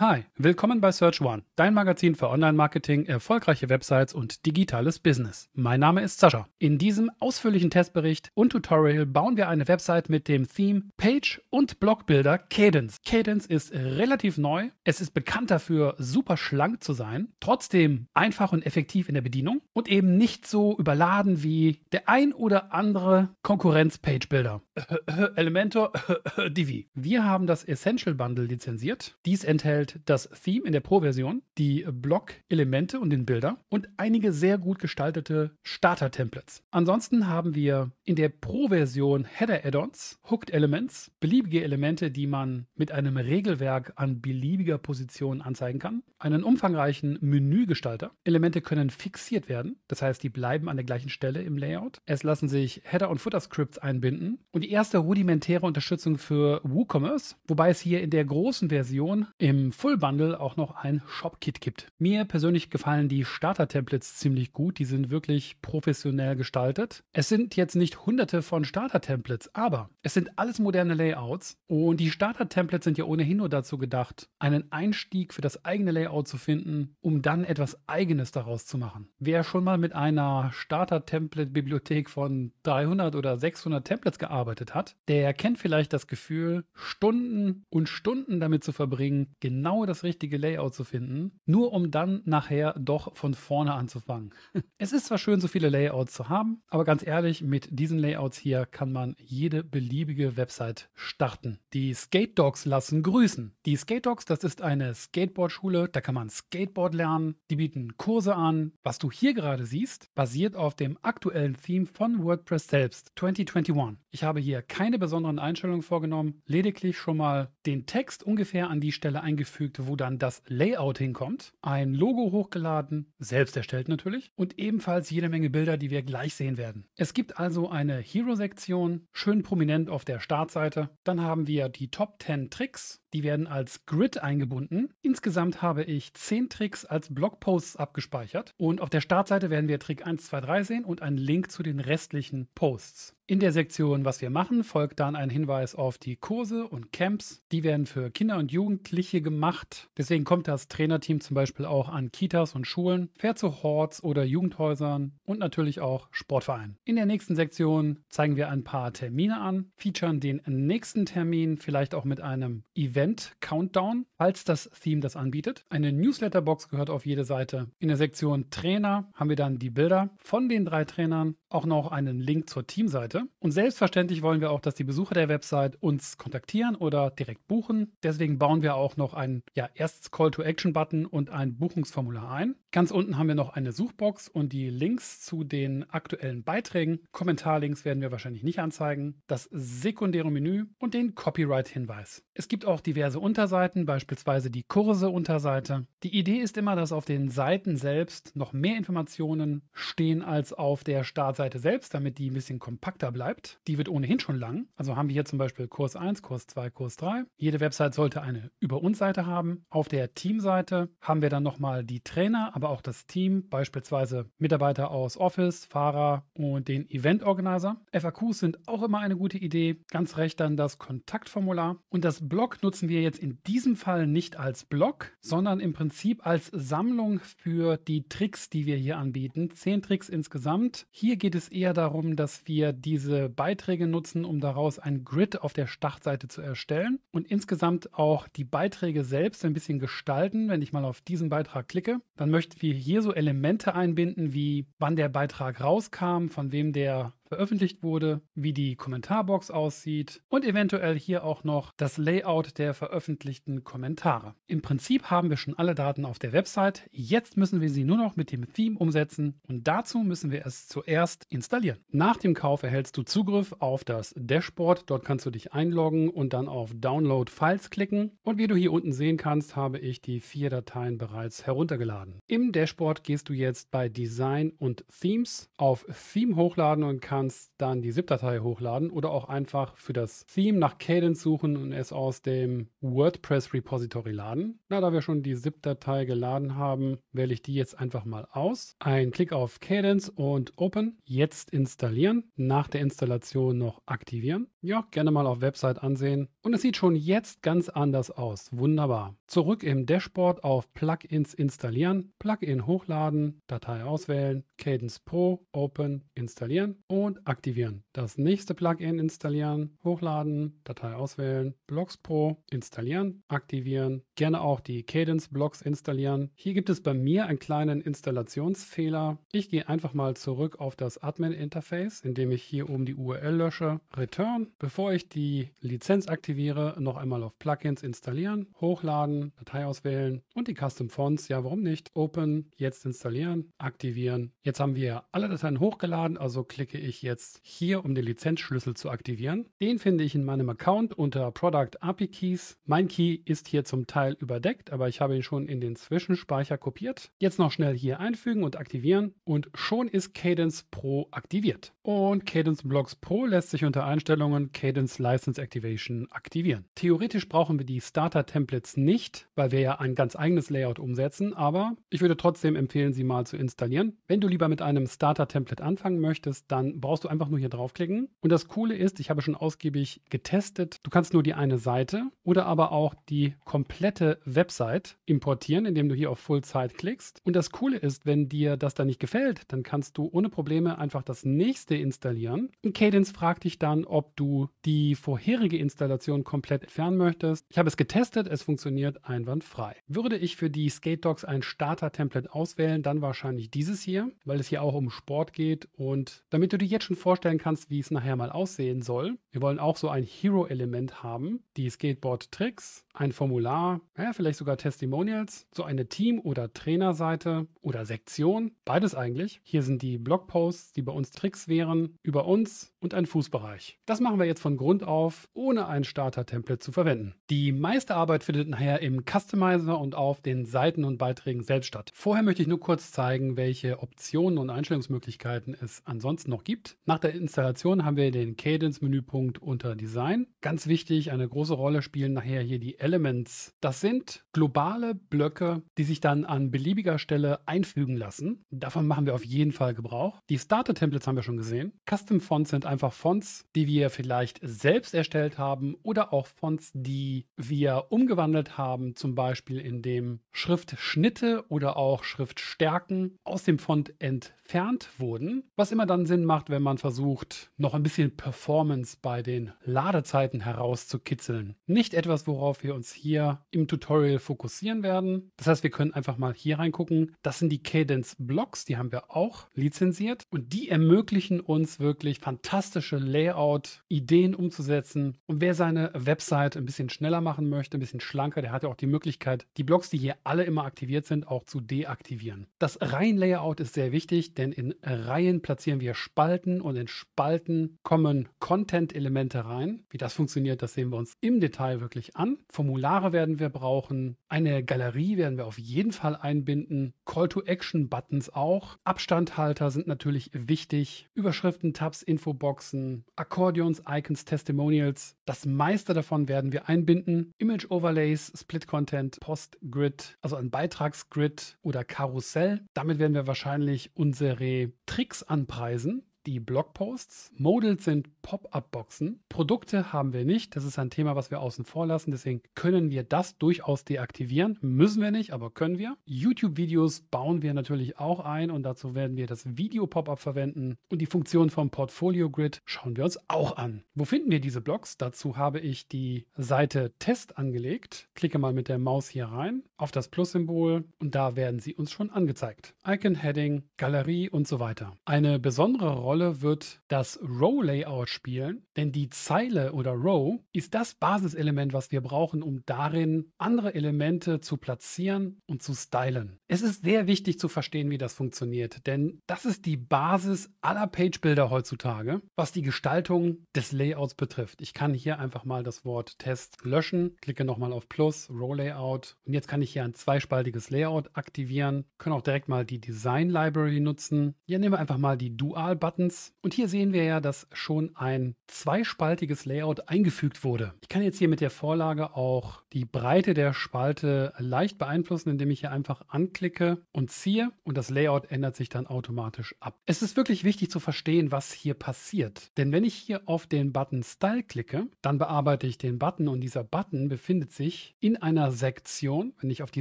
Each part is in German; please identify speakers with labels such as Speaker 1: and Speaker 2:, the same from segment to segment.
Speaker 1: Hi, willkommen bei Search One, dein Magazin für Online-Marketing, erfolgreiche Websites und digitales Business. Mein Name ist Sascha. In diesem ausführlichen Testbericht und Tutorial bauen wir eine Website mit dem Theme Page und Blogbilder Cadence. Cadence ist relativ neu. Es ist bekannt dafür, super schlank zu sein, trotzdem einfach und effektiv in der Bedienung und eben nicht so überladen wie der ein oder andere Konkurrenz-Page-Builder. Elementor Divi. Wir haben das Essential Bundle lizenziert. Dies enthält enthält das Theme in der Pro-Version, die Block-Elemente und den Bilder und einige sehr gut gestaltete Starter-Templates. Ansonsten haben wir in der Pro-Version Header-Add-ons, Hooked-Elements, beliebige Elemente, die man mit einem Regelwerk an beliebiger Position anzeigen kann, einen umfangreichen Menügestalter. Elemente können fixiert werden, das heißt, die bleiben an der gleichen Stelle im Layout. Es lassen sich Header- und Footer-Scripts einbinden und die erste rudimentäre Unterstützung für WooCommerce, wobei es hier in der großen Version im Full Bundle auch noch ein Shop-Kit gibt. Mir persönlich gefallen die Starter-Templates ziemlich gut. Die sind wirklich professionell gestaltet. Es sind jetzt nicht hunderte von Starter-Templates, aber es sind alles moderne Layouts und die Starter-Templates sind ja ohnehin nur dazu gedacht, einen Einstieg für das eigene Layout zu finden, um dann etwas Eigenes daraus zu machen. Wer schon mal mit einer Starter-Template-Bibliothek von 300 oder 600 Templates gearbeitet hat, der kennt vielleicht das Gefühl, Stunden und Stunden damit zu verbringen, genau genau das richtige Layout zu finden, nur um dann nachher doch von vorne anzufangen. Es ist zwar schön, so viele Layouts zu haben, aber ganz ehrlich, mit diesen Layouts hier kann man jede beliebige Website starten. Die Skate Dogs lassen grüßen. Die Skate Dogs, das ist eine Skateboard-Schule, da kann man Skateboard lernen, die bieten Kurse an. Was du hier gerade siehst, basiert auf dem aktuellen Theme von WordPress selbst, 2021. Ich habe hier keine besonderen Einstellungen vorgenommen, lediglich schon mal den Text ungefähr an die Stelle eingefügt eingefügt, wo dann das Layout hinkommt, ein Logo hochgeladen, selbst erstellt natürlich, und ebenfalls jede Menge Bilder, die wir gleich sehen werden. Es gibt also eine Hero-Sektion, schön prominent auf der Startseite. Dann haben wir die Top 10 Tricks, die werden als Grid eingebunden. Insgesamt habe ich 10 Tricks als Blogposts abgespeichert und auf der Startseite werden wir Trick 1, 2, 3 sehen und einen Link zu den restlichen Posts. In der Sektion Was wir machen folgt dann ein Hinweis auf die Kurse und Camps. Die werden für Kinder und Jugendliche gemacht. Deswegen kommt das Trainerteam zum Beispiel auch an Kitas und Schulen, fährt zu Horts oder Jugendhäusern und natürlich auch Sportvereinen. In der nächsten Sektion zeigen wir ein paar Termine an, featuren den nächsten Termin vielleicht auch mit einem Event Event Countdown falls das Theme das anbietet. Eine Newsletterbox gehört auf jede Seite. In der Sektion Trainer haben wir dann die Bilder von den drei Trainern, auch noch einen Link zur Teamseite. Und selbstverständlich wollen wir auch, dass die Besucher der Website uns kontaktieren oder direkt buchen. Deswegen bauen wir auch noch einen ja, erst Call-to-Action-Button und ein Buchungsformular ein. Ganz unten haben wir noch eine Suchbox und die Links zu den aktuellen Beiträgen. Kommentarlinks werden wir wahrscheinlich nicht anzeigen. Das sekundäre Menü und den Copyright-Hinweis. Es gibt auch diverse Unterseiten, beispielsweise beispielsweise die Kurse-Unterseite. Die Idee ist immer, dass auf den Seiten selbst noch mehr Informationen stehen als auf der Startseite selbst, damit die ein bisschen kompakter bleibt. Die wird ohnehin schon lang. Also haben wir hier zum Beispiel Kurs 1, Kurs 2, Kurs 3. Jede Website sollte eine Über uns Seite haben. Auf der Teamseite haben wir dann nochmal die Trainer, aber auch das Team, beispielsweise Mitarbeiter aus Office, Fahrer und den Event-Organizer. FAQs sind auch immer eine gute Idee. Ganz recht dann das Kontaktformular. Und das Blog nutzen wir jetzt in diesem Fall Fall nicht als Blog, sondern im Prinzip als Sammlung für die Tricks, die wir hier anbieten. Zehn Tricks insgesamt. Hier geht es eher darum, dass wir diese Beiträge nutzen, um daraus ein Grid auf der Startseite zu erstellen und insgesamt auch die Beiträge selbst ein bisschen gestalten. Wenn ich mal auf diesen Beitrag klicke, dann möchten wir hier so Elemente einbinden, wie wann der Beitrag rauskam, von wem der veröffentlicht wurde, wie die Kommentarbox aussieht und eventuell hier auch noch das Layout der veröffentlichten Kommentare. Im Prinzip haben wir schon alle Daten auf der Website. Jetzt müssen wir sie nur noch mit dem Theme umsetzen und dazu müssen wir es zuerst installieren. Nach dem Kauf erhältst du Zugriff auf das Dashboard. Dort kannst du dich einloggen und dann auf Download Files klicken. Und wie du hier unten sehen kannst, habe ich die vier Dateien bereits heruntergeladen. Im Dashboard gehst du jetzt bei Design und Themes auf Theme hochladen und kannst kannst dann die ZIP-Datei hochladen oder auch einfach für das Theme nach Cadence suchen und es aus dem WordPress-Repository laden. Na, da wir schon die ZIP-Datei geladen haben, wähle ich die jetzt einfach mal aus. Ein Klick auf Cadence und Open. Jetzt installieren. Nach der Installation noch aktivieren. Ja, gerne mal auf Website ansehen. Und es sieht schon jetzt ganz anders aus. Wunderbar. Zurück im Dashboard auf Plugins installieren, Plugin hochladen, Datei auswählen, Cadence Pro, Open, installieren und Code aktivieren. Das nächste Plugin installieren, hochladen, Datei auswählen, Blocks Pro installieren, aktivieren, gerne auch die Cadence Blocks installieren. Hier gibt es bei mir einen kleinen Installationsfehler. Ich gehe einfach mal zurück auf das Admin Interface, indem ich hier oben die URL lösche, Return. Bevor ich die Lizenz aktiviere, noch einmal auf Plugins installieren, hochladen, Datei auswählen und die Custom Fonts, ja warum nicht, Open, jetzt installieren, aktivieren. Jetzt haben wir alle Dateien hochgeladen, also klicke ich ich jetzt hier, um den Lizenzschlüssel zu aktivieren. Den finde ich in meinem Account unter Product API Keys. Mein Key ist hier zum Teil überdeckt, aber ich habe ihn schon in den Zwischenspeicher kopiert. Jetzt noch schnell hier einfügen und aktivieren und schon ist Cadence Pro aktiviert. Und Cadence Blocks Pro lässt sich unter Einstellungen Cadence License Activation aktivieren. Theoretisch brauchen wir die Starter Templates nicht, weil wir ja ein ganz eigenes Layout umsetzen, aber ich würde trotzdem empfehlen, sie mal zu installieren. Wenn du lieber mit einem Starter Template anfangen möchtest, dann brauchst du einfach nur hier draufklicken. Und das Coole ist, ich habe schon ausgiebig getestet, du kannst nur die eine Seite oder aber auch die komplette Website importieren, indem du hier auf Full Site klickst. Und das Coole ist, wenn dir das dann nicht gefällt, dann kannst du ohne Probleme einfach das nächste installieren. Und Cadence fragt dich dann, ob du die vorherige Installation komplett entfernen möchtest. Ich habe es getestet, es funktioniert einwandfrei. Würde ich für die Skate Dogs ein Starter-Template auswählen, dann wahrscheinlich dieses hier, weil es hier auch um Sport geht. Und damit du die jetzt schon vorstellen kannst, wie es nachher mal aussehen soll. Wir wollen auch so ein Hero-Element haben, die Skateboard-Tricks, ein Formular, ja, vielleicht sogar Testimonials, so eine Team- oder Trainerseite oder Sektion, beides eigentlich. Hier sind die Blogposts, die bei uns Tricks wären, über uns und ein Fußbereich. Das machen wir jetzt von Grund auf, ohne ein Starter-Template zu verwenden. Die meiste Arbeit findet nachher im Customizer und auf den Seiten und Beiträgen selbst statt. Vorher möchte ich nur kurz zeigen, welche Optionen und Einstellungsmöglichkeiten es ansonsten noch gibt liegt. Nach der Installation haben wir den Cadence-Menüpunkt unter Design. Ganz wichtig, eine große Rolle spielen nachher hier die Elements. Das sind globale Blöcke, die sich dann an beliebiger Stelle einfügen lassen. Davon machen wir auf jeden Fall Gebrauch. Die Starter-Templates haben wir schon gesehen. Custom-Fonts sind einfach Fonts, die wir vielleicht selbst erstellt haben oder auch Fonts, die wir umgewandelt haben, zum Beispiel indem Schriftschnitte oder auch Schriftstärken aus dem Font entfernt wurden, was immer dann Sinn macht, wenn wenn man versucht, noch ein bisschen Performance bei den Ladezeiten herauszukitzeln. Nicht etwas, worauf wir uns hier im Tutorial fokussieren werden. Das heißt, wir können einfach mal hier reingucken. Das sind die Cadence Blocks, die haben wir auch lizenziert und die ermöglichen uns wirklich fantastische Layout-Ideen umzusetzen. Und wer seine Website ein bisschen schneller machen möchte, ein bisschen schlanker, der hat ja auch die Möglichkeit, die Blocks, die hier alle immer aktiviert sind, auch zu deaktivieren. Das Reihenlayout ist sehr wichtig, denn in Reihen platzieren wir Spalten Seiten und in Spalten kommen Content-Elemente rein. Wie das funktioniert, das sehen wir uns im Detail wirklich an. Formulare werden wir brauchen. Eine Galerie werden wir auf jeden Fall einbinden. Call-to-Action-Buttons auch. Abstandhalter sind natürlich wichtig. Überschriften, Tabs, Infoboxen, Akkordeons, Icons, Testimonials. Das meiste davon werden wir einbinden. Image-Overlays, Split-Content, Post-Grid, also ein Beitrags-Grid oder Karussell. Damit werden wir wahrscheinlich unsere Tricks anpreisen die Blogposts. Models sind Pop-up-Boxen. Produkte haben wir nicht. Das ist ein Thema, was wir außen vor lassen. Deswegen können wir das durchaus deaktivieren. Müssen wir nicht, aber können wir. YouTube-Videos bauen wir natürlich auch ein und dazu werden wir das Video-Pop-up verwenden. Und die Funktion vom Portfolio Grid schauen wir uns auch an. Wo finden wir diese Blogs? Dazu habe ich die Seite Test angelegt. Klicke mal mit der Maus hier rein auf das Plus-Symbol und da werden sie uns schon angezeigt. Icon, Heading, Galerie und so weiter. Eine besondere Rolle Rolle wird das Row-Layout spielen, denn die Zeile oder Row ist das Basiselement, was wir brauchen, um darin andere Elemente zu platzieren und zu stylen. Es ist sehr wichtig zu verstehen, wie das funktioniert, denn das ist die Basis aller Page-Builder heutzutage, was die Gestaltung des Layouts betrifft. Ich kann hier einfach mal das Wort Test löschen, klicke nochmal auf Plus, Row-Layout und jetzt kann ich hier ein zweispaltiges Layout aktivieren, können auch direkt mal die Design-Library nutzen. Hier nehmen wir einfach mal die Dual-Button Settings. Und hier sehen wir ja, dass schon ein zweispaltiges Layout eingefügt wurde. Ich kann jetzt hier mit der Vorlage auch die Breite der Spalte leicht beeinflussen, indem ich hier einfach anklicke und ziehe und das Layout ändert sich dann automatisch ab. Es ist wirklich wichtig zu verstehen, was hier passiert. Denn wenn ich hier auf den Button Style klicke, dann bearbeite ich den Button und dieser Button befindet sich in einer Sektion. Wenn ich auf die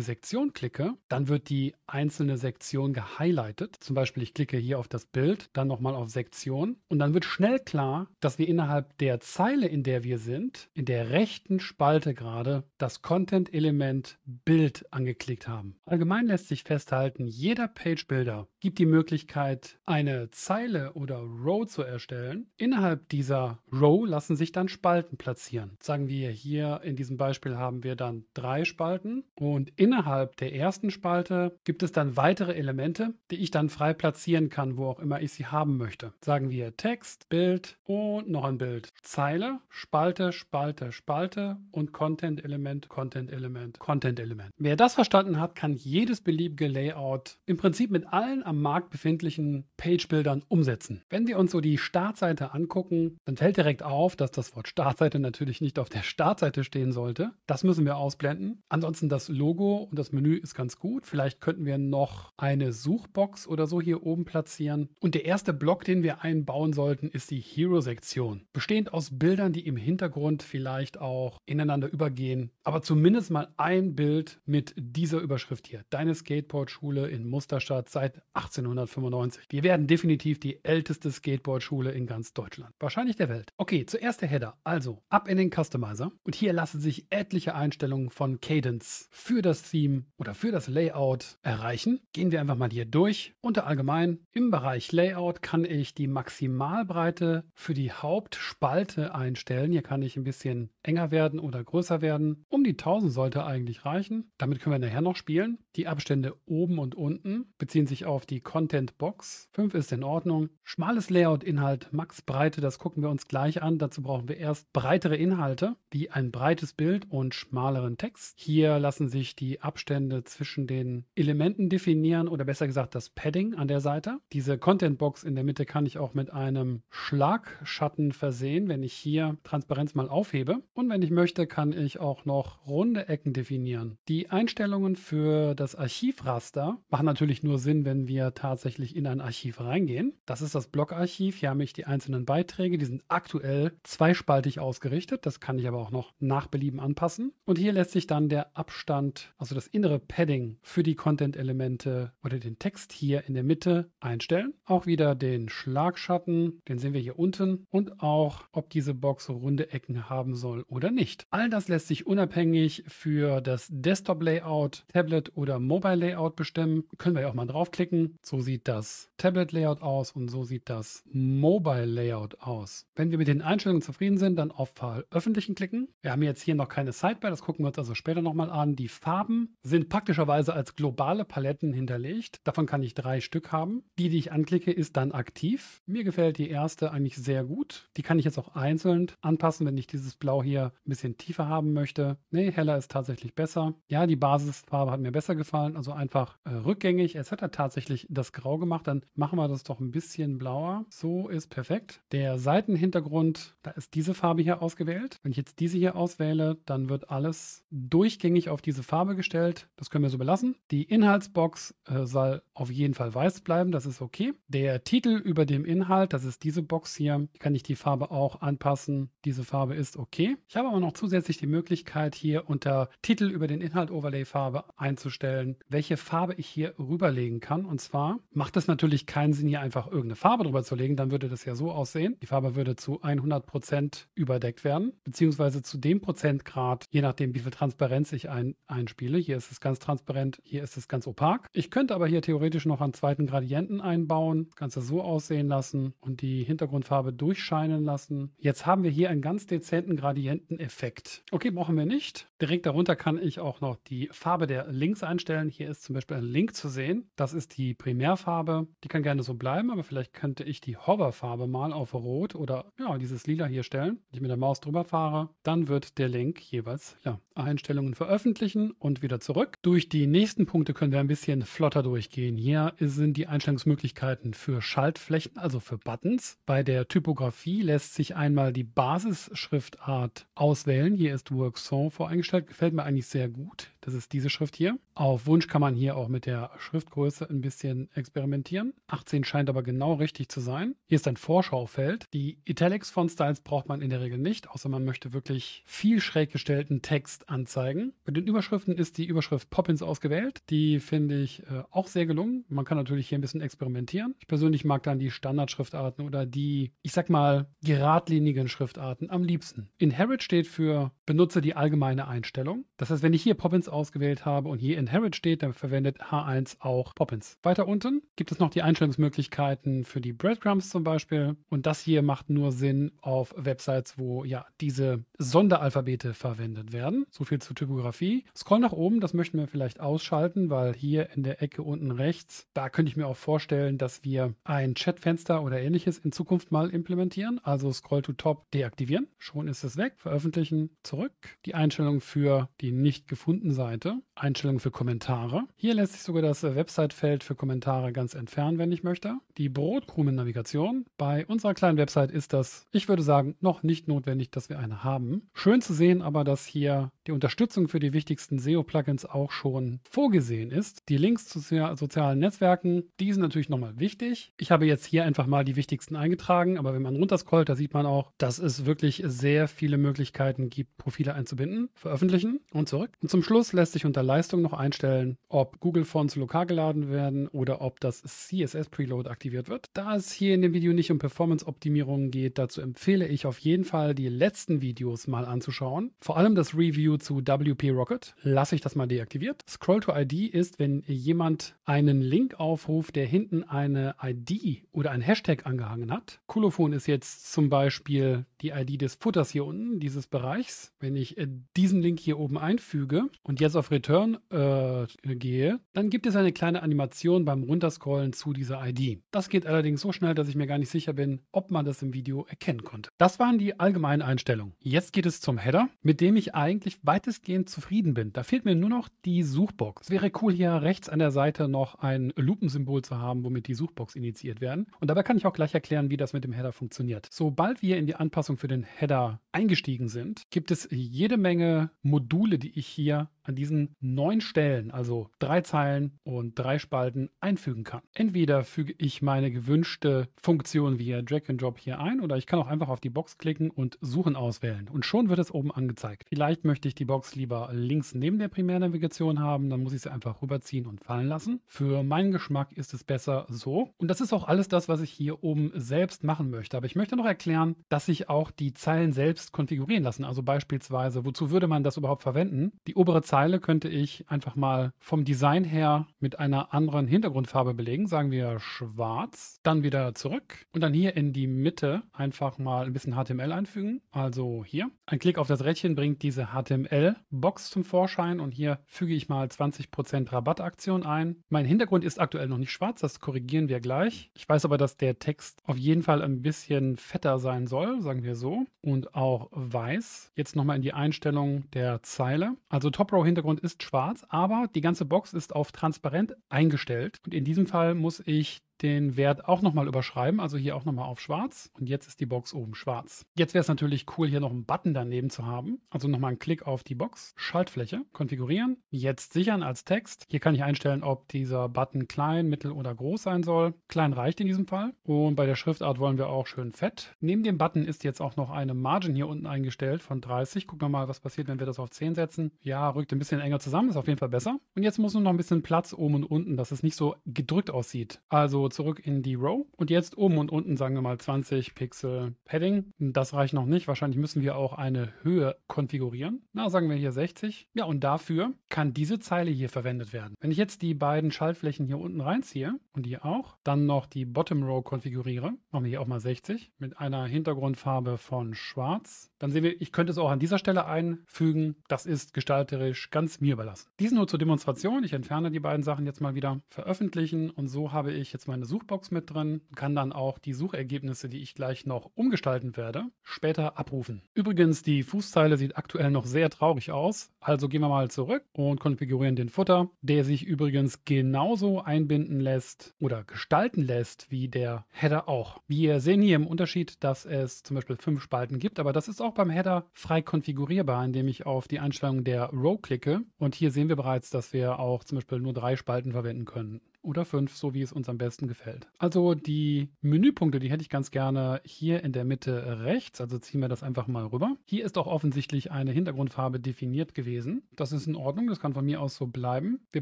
Speaker 1: Sektion klicke, dann wird die einzelne Sektion gehighlightet. Zum Beispiel ich klicke hier auf das Bild, dann nochmal auf Sektion. Und dann wird schnell klar, dass wir innerhalb der Zeile, in der wir sind, in der rechten Spalte gerade das Content-Element Bild angeklickt haben. Allgemein lässt sich festhalten, jeder Page-Builder gibt die Möglichkeit, eine Zeile oder Row zu erstellen. Innerhalb dieser Row lassen sich dann Spalten platzieren. Sagen wir hier in diesem Beispiel haben wir dann drei Spalten und innerhalb der ersten Spalte gibt es dann weitere Elemente, die ich dann frei platzieren kann, wo auch immer ich sie haben möchte möchte. Sagen wir Text, Bild und noch ein Bild. Zeile, Spalte, Spalte, Spalte und Content-Element, Content-Element, Content-Element. Wer das verstanden hat, kann jedes beliebige Layout im Prinzip mit allen am Markt befindlichen Page-Bildern umsetzen. Wenn wir uns so die Startseite angucken, dann fällt direkt auf, dass das Wort Startseite natürlich nicht auf der Startseite stehen sollte. Das müssen wir ausblenden. Ansonsten das Logo und das Menü ist ganz gut. Vielleicht könnten wir noch eine Suchbox oder so hier oben platzieren. Und der erste Block den wir einbauen sollten, ist die Hero-Sektion. Bestehend aus Bildern, die im Hintergrund vielleicht auch ineinander übergehen, aber zumindest mal ein Bild mit dieser Überschrift hier. Deine Skateboard-Schule in Musterstadt seit 1895. Wir werden definitiv die älteste Skateboard-Schule in ganz Deutschland. Wahrscheinlich der Welt. Okay, zuerst der Header. Also ab in den Customizer. Und hier lassen sich etliche Einstellungen von Cadence für das Theme oder für das Layout erreichen. Gehen wir einfach mal hier durch. Unter allgemein im Bereich Layout kann ich die Maximalbreite für die Hauptspalte einstellen. Hier kann ich ein bisschen enger werden oder größer werden. Um die 1000 sollte eigentlich reichen. Damit können wir nachher noch spielen. Die Abstände oben und unten beziehen sich auf die Content Box. 5 ist in Ordnung. Schmales Layout Inhalt Max Breite, das gucken wir uns gleich an. Dazu brauchen wir erst breitere Inhalte, wie ein breites Bild und schmaleren Text. Hier lassen sich die Abstände zwischen den Elementen definieren oder besser gesagt das Padding an der Seite. Diese Content Box in der Mitte Seite kann ich auch mit einem Schlagschatten versehen, wenn ich hier Transparenz mal aufhebe. Und wenn ich möchte, kann ich auch noch runde Ecken definieren. Die Einstellungen für das Archivraster machen natürlich nur Sinn, wenn wir tatsächlich in ein Archiv reingehen. Das ist das Blogarchiv. Hier habe ich die einzelnen Beiträge. Die sind aktuell zweispaltig ausgerichtet. Das kann ich aber auch noch nach Belieben anpassen. Und hier lässt sich dann der Abstand, also das innere Padding für die Content-Elemente oder den Text hier in der Mitte einstellen. Auch wieder den Schlagschatten, den sehen wir hier unten, und auch, ob diese Box runde Ecken haben soll oder nicht. All das lässt sich unabhängig für das Desktop-Layout, Tablet oder Mobile-Layout bestimmen. Können wir ja auch mal draufklicken. So sieht das Tablet-Layout aus und so sieht das Mobile-Layout aus. Wenn wir mit den Einstellungen zufrieden sind, dann auf Veröffentlichen klicken. Wir haben jetzt hier noch keine Sidebar, das gucken wir uns also später nochmal an. Die Farben sind praktischerweise als globale Paletten hinterlegt. Davon kann ich drei Stück haben. Die, die ich anklicke, ist dann aktiv kreativ. Mir gefällt die erste eigentlich sehr gut. Die kann ich jetzt auch einzeln anpassen, wenn ich dieses Blau hier ein bisschen tiefer haben möchte. Nee, heller ist tatsächlich besser. Ja, die Basisfarbe hat mir besser gefallen. Also einfach äh, rückgängig. Es hat er tatsächlich das Grau gemacht. Dann machen wir das doch ein bisschen blauer. So ist perfekt. Der Seitenhintergrund, da ist diese Farbe hier ausgewählt. Wenn ich jetzt diese hier auswähle, dann wird alles durchgängig auf diese Farbe gestellt. Das können wir so belassen. Die Inhaltsbox äh, soll auf jeden Fall weiß bleiben. Das ist okay. Der Titel über über dem Inhalt, das ist diese Box hier, kann ich die Farbe auch anpassen. Diese Farbe ist okay. Ich habe aber noch zusätzlich die Möglichkeit, hier unter Titel über den Inhalt Overlay Farbe einzustellen, welche Farbe ich hier rüberlegen kann. Und zwar macht es natürlich keinen Sinn, hier einfach irgendeine Farbe drüber zu legen. Dann würde das ja so aussehen. Die Farbe würde zu 100 Prozent überdeckt werden, beziehungsweise zu dem Prozentgrad, je nachdem, wie viel Transparenz ich ein, einspiele. Hier ist es ganz transparent, hier ist es ganz opak. Ich könnte aber hier theoretisch noch einen zweiten Gradienten einbauen. Das Ganze so aussehen aussehen lassen und die Hintergrundfarbe durchscheinen lassen. Jetzt haben wir hier einen ganz dezenten Gradienteneffekt. Okay, brauchen wir nicht. Direkt darunter kann ich auch noch die Farbe der Links einstellen. Hier ist zum Beispiel ein Link zu sehen. Das ist die Primärfarbe. Die kann gerne so bleiben, aber vielleicht könnte ich die Hoverfarbe mal auf Rot oder ja, dieses Lila hier stellen. Wenn ich mit der Maus drüber fahre, dann wird der Link jeweils ja, Einstellungen veröffentlichen und wieder zurück. Durch die nächsten Punkte können wir ein bisschen flotter durchgehen. Hier sind die Einstellungsmöglichkeiten für Schaltflächen Oberflächen, also für Buttons. Bei der Typografie lässt sich einmal die Basisschriftart auswählen. Hier ist Worksong voreingestellt, gefällt mir eigentlich sehr gut. Das ist diese Schrift hier. Auf Wunsch kann man hier auch mit der Schriftgröße ein bisschen experimentieren. 18 scheint aber genau richtig zu sein. Hier ist ein Vorschaufeld. Die italics von styles braucht man in der Regel nicht, außer man möchte wirklich viel schräg gestellten Text anzeigen. Bei den Überschriften ist die Überschrift Poppins ausgewählt. Die finde ich äh, auch sehr gelungen. Man kann natürlich hier ein bisschen experimentieren. Ich persönlich mag dann die Standardschriftarten oder die, ich sag mal, geradlinigen Schriftarten am liebsten. Inherit steht für benutze die allgemeine Einstellung. Das heißt, wenn ich hier Poppins ausgewählt habe und hier Inherit steht, dann verwendet H1 auch Poppins. Weiter unten gibt es noch die Einstellungsmöglichkeiten für die Breadcrumbs zum Beispiel. Und das hier macht nur Sinn auf Websites, wo ja diese Sonderalphabete verwendet werden. So viel zur Typografie. Scroll nach oben, das möchten wir vielleicht ausschalten, weil hier in der Ecke unten rechts, da könnte ich mir auch vorstellen, dass wir ein Chatfenster oder ähnliches in Zukunft mal implementieren. Also Scroll to Top deaktivieren. Schon ist es weg. Veröffentlichen. Zum zurück, die Einstellung für die nicht gefunden Seite, Einstellung für Kommentare. Hier lässt sich sogar das Website-Feld für Kommentare ganz entfernen, wenn ich möchte. Die Brotkrumen-Navigation. Bei unserer kleinen Website ist das, ich würde sagen, noch nicht notwendig, dass wir eine haben. Schön zu sehen aber, dass hier die Unterstützung für die wichtigsten SEO-Plugins auch schon vorgesehen ist. Die Links zu sozialen Netzwerken, die sind natürlich nochmal wichtig. Ich habe jetzt hier einfach mal die wichtigsten eingetragen, aber wenn man runterscrollt, da sieht man auch, dass es wirklich sehr viele Möglichkeiten gibt, Profile einzubinden, veröffentlichen und zurück. Und zum Schluss lässt sich unter Leistung noch einstellen, ob Google Fonts lokal geladen werden oder ob das CSS-Preload aktiviert wird. Da es hier in dem Video nicht um Performance-Optimierungen geht, dazu empfehle ich auf jeden Fall, die letzten Videos mal anzuschauen. Vor allem das Review zu WP Rocket lasse ich das mal deaktiviert. Scroll to ID ist, wenn jemand einen Link aufruft, der hinten eine ID oder ein Hashtag angehangen hat. Colophon ist jetzt zum Beispiel die ID des Futters hier unten, dieses Bereichs. Wenn ich äh, diesen Link hier oben einfüge und jetzt auf Return äh, gehe, dann gibt es eine kleine Animation beim Runterscrollen zu dieser ID. Das geht allerdings so schnell, dass ich mir gar nicht sicher bin, ob man das im Video erkennen konnte. Das waren die allgemeinen Einstellungen. Jetzt geht es zum Header, mit dem ich eigentlich weitestgehend zufrieden bin. Da fehlt mir nur noch die Suchbox. Es wäre cool, hier rechts an der Seite noch ein Lupensymbol zu haben, womit die Suchbox initiiert werden. Und dabei kann ich auch gleich erklären, wie das mit dem Header funktioniert. Sobald wir in die Anpassung Umsetzung für den Header eingestiegen sind, gibt es jede Menge Module, die ich hier an diesen neun Stellen, also drei Zeilen und drei Spalten, einfügen kann. Entweder füge ich meine gewünschte Funktion via Drag and Drop hier ein oder ich kann auch einfach auf die Box klicken und Suchen auswählen. Und schon wird es oben angezeigt. Vielleicht möchte ich die Box lieber links neben der Primärnavigation haben, dann muss ich sie einfach rüberziehen und fallen lassen. Für meinen Geschmack ist es besser so. Und das ist auch alles das, was ich hier oben selbst machen möchte. Aber ich möchte noch erklären, dass sich auch die Zeilen selbst konfigurieren lassen. Also beispielsweise, wozu würde man das überhaupt verwenden? Die obere Zeile Zeile könnte ich einfach mal vom Design her mit einer anderen Hintergrundfarbe belegen, sagen wir schwarz, dann wieder zurück und dann hier in die Mitte einfach mal ein bisschen HTML einfügen, also hier. Ein Klick auf das Rädchen bringt diese HTML-Box zum Vorschein und hier füge ich mal 20% Rabattaktion ein. Mein Hintergrund ist aktuell noch nicht schwarz, das korrigieren wir gleich. Ich weiß aber, dass der Text auf jeden Fall ein bisschen fetter sein soll, sagen wir so, und auch weiß. Jetzt nochmal in die Einstellung der Zeile. Also Top Row Hintergrund ist schwarz, aber die ganze Box ist auf transparent eingestellt. Und in diesem Fall muss ich den Wert auch nochmal überschreiben, also hier auch nochmal auf schwarz. Und jetzt ist die Box oben schwarz. Jetzt wäre es natürlich cool, hier noch einen Button daneben zu haben. Also nochmal einen Klick auf die Box, Schaltfläche, konfigurieren, jetzt sichern als Text. Hier kann ich einstellen, ob dieser Button klein, mittel oder groß sein soll. Klein reicht in diesem Fall. Und bei der Schriftart wollen wir auch schön fett. Neben dem Button ist jetzt auch noch eine Margin hier unten eingestellt von 30. Gucken wir mal, was passiert, wenn wir das auf 10 setzen. Ja, rückt ein bisschen enger zusammen, ist auf jeden Fall besser. Und jetzt muss nur noch ein bisschen Platz oben und unten, dass es nicht so gedrückt aussieht. Also zurück in die Row. Und jetzt oben und unten, sagen wir mal, 20 Pixel Padding. Das reicht noch nicht. Wahrscheinlich müssen wir auch eine Höhe konfigurieren. Na, sagen wir hier 60. Ja, und dafür kann diese Zeile hier verwendet werden. Wenn ich jetzt die beiden Schaltflächen hier unten reinziehe und hier auch, dann noch die Bottom Row konfiguriere, machen wir hier auch mal 60 mit einer Hintergrundfarbe von schwarz, dann sehen wir, ich könnte es auch an dieser Stelle einfügen. Das ist gestalterisch ganz mir überlassen. Dies nur zur Demonstration. Ich entferne die beiden Sachen jetzt mal wieder, veröffentlichen und so habe ich jetzt meine kleine Suchbox mit drin, kann dann auch die Suchergebnisse, die ich gleich noch umgestalten werde, später abrufen. Übrigens, die Fußzeile sieht aktuell noch sehr traurig aus, also gehen wir mal zurück und konfigurieren den Footer, der sich übrigens genauso einbinden lässt oder gestalten lässt wie der Header auch. Wir sehen hier im Unterschied, dass es zum Beispiel fünf Spalten gibt, aber das ist auch beim Header frei konfigurierbar, indem ich auf die Einstellung der Row klicke und hier sehen wir bereits, dass wir auch zum Beispiel nur drei Spalten verwenden können oder fünf, so wie es uns am besten gefällt. Also die Menüpunkte, die hätte ich ganz gerne hier in der Mitte rechts, also ziehen wir das einfach mal rüber. Hier ist auch offensichtlich eine Hintergrundfarbe definiert gewesen. Das ist in Ordnung, das kann von mir aus so bleiben. Wir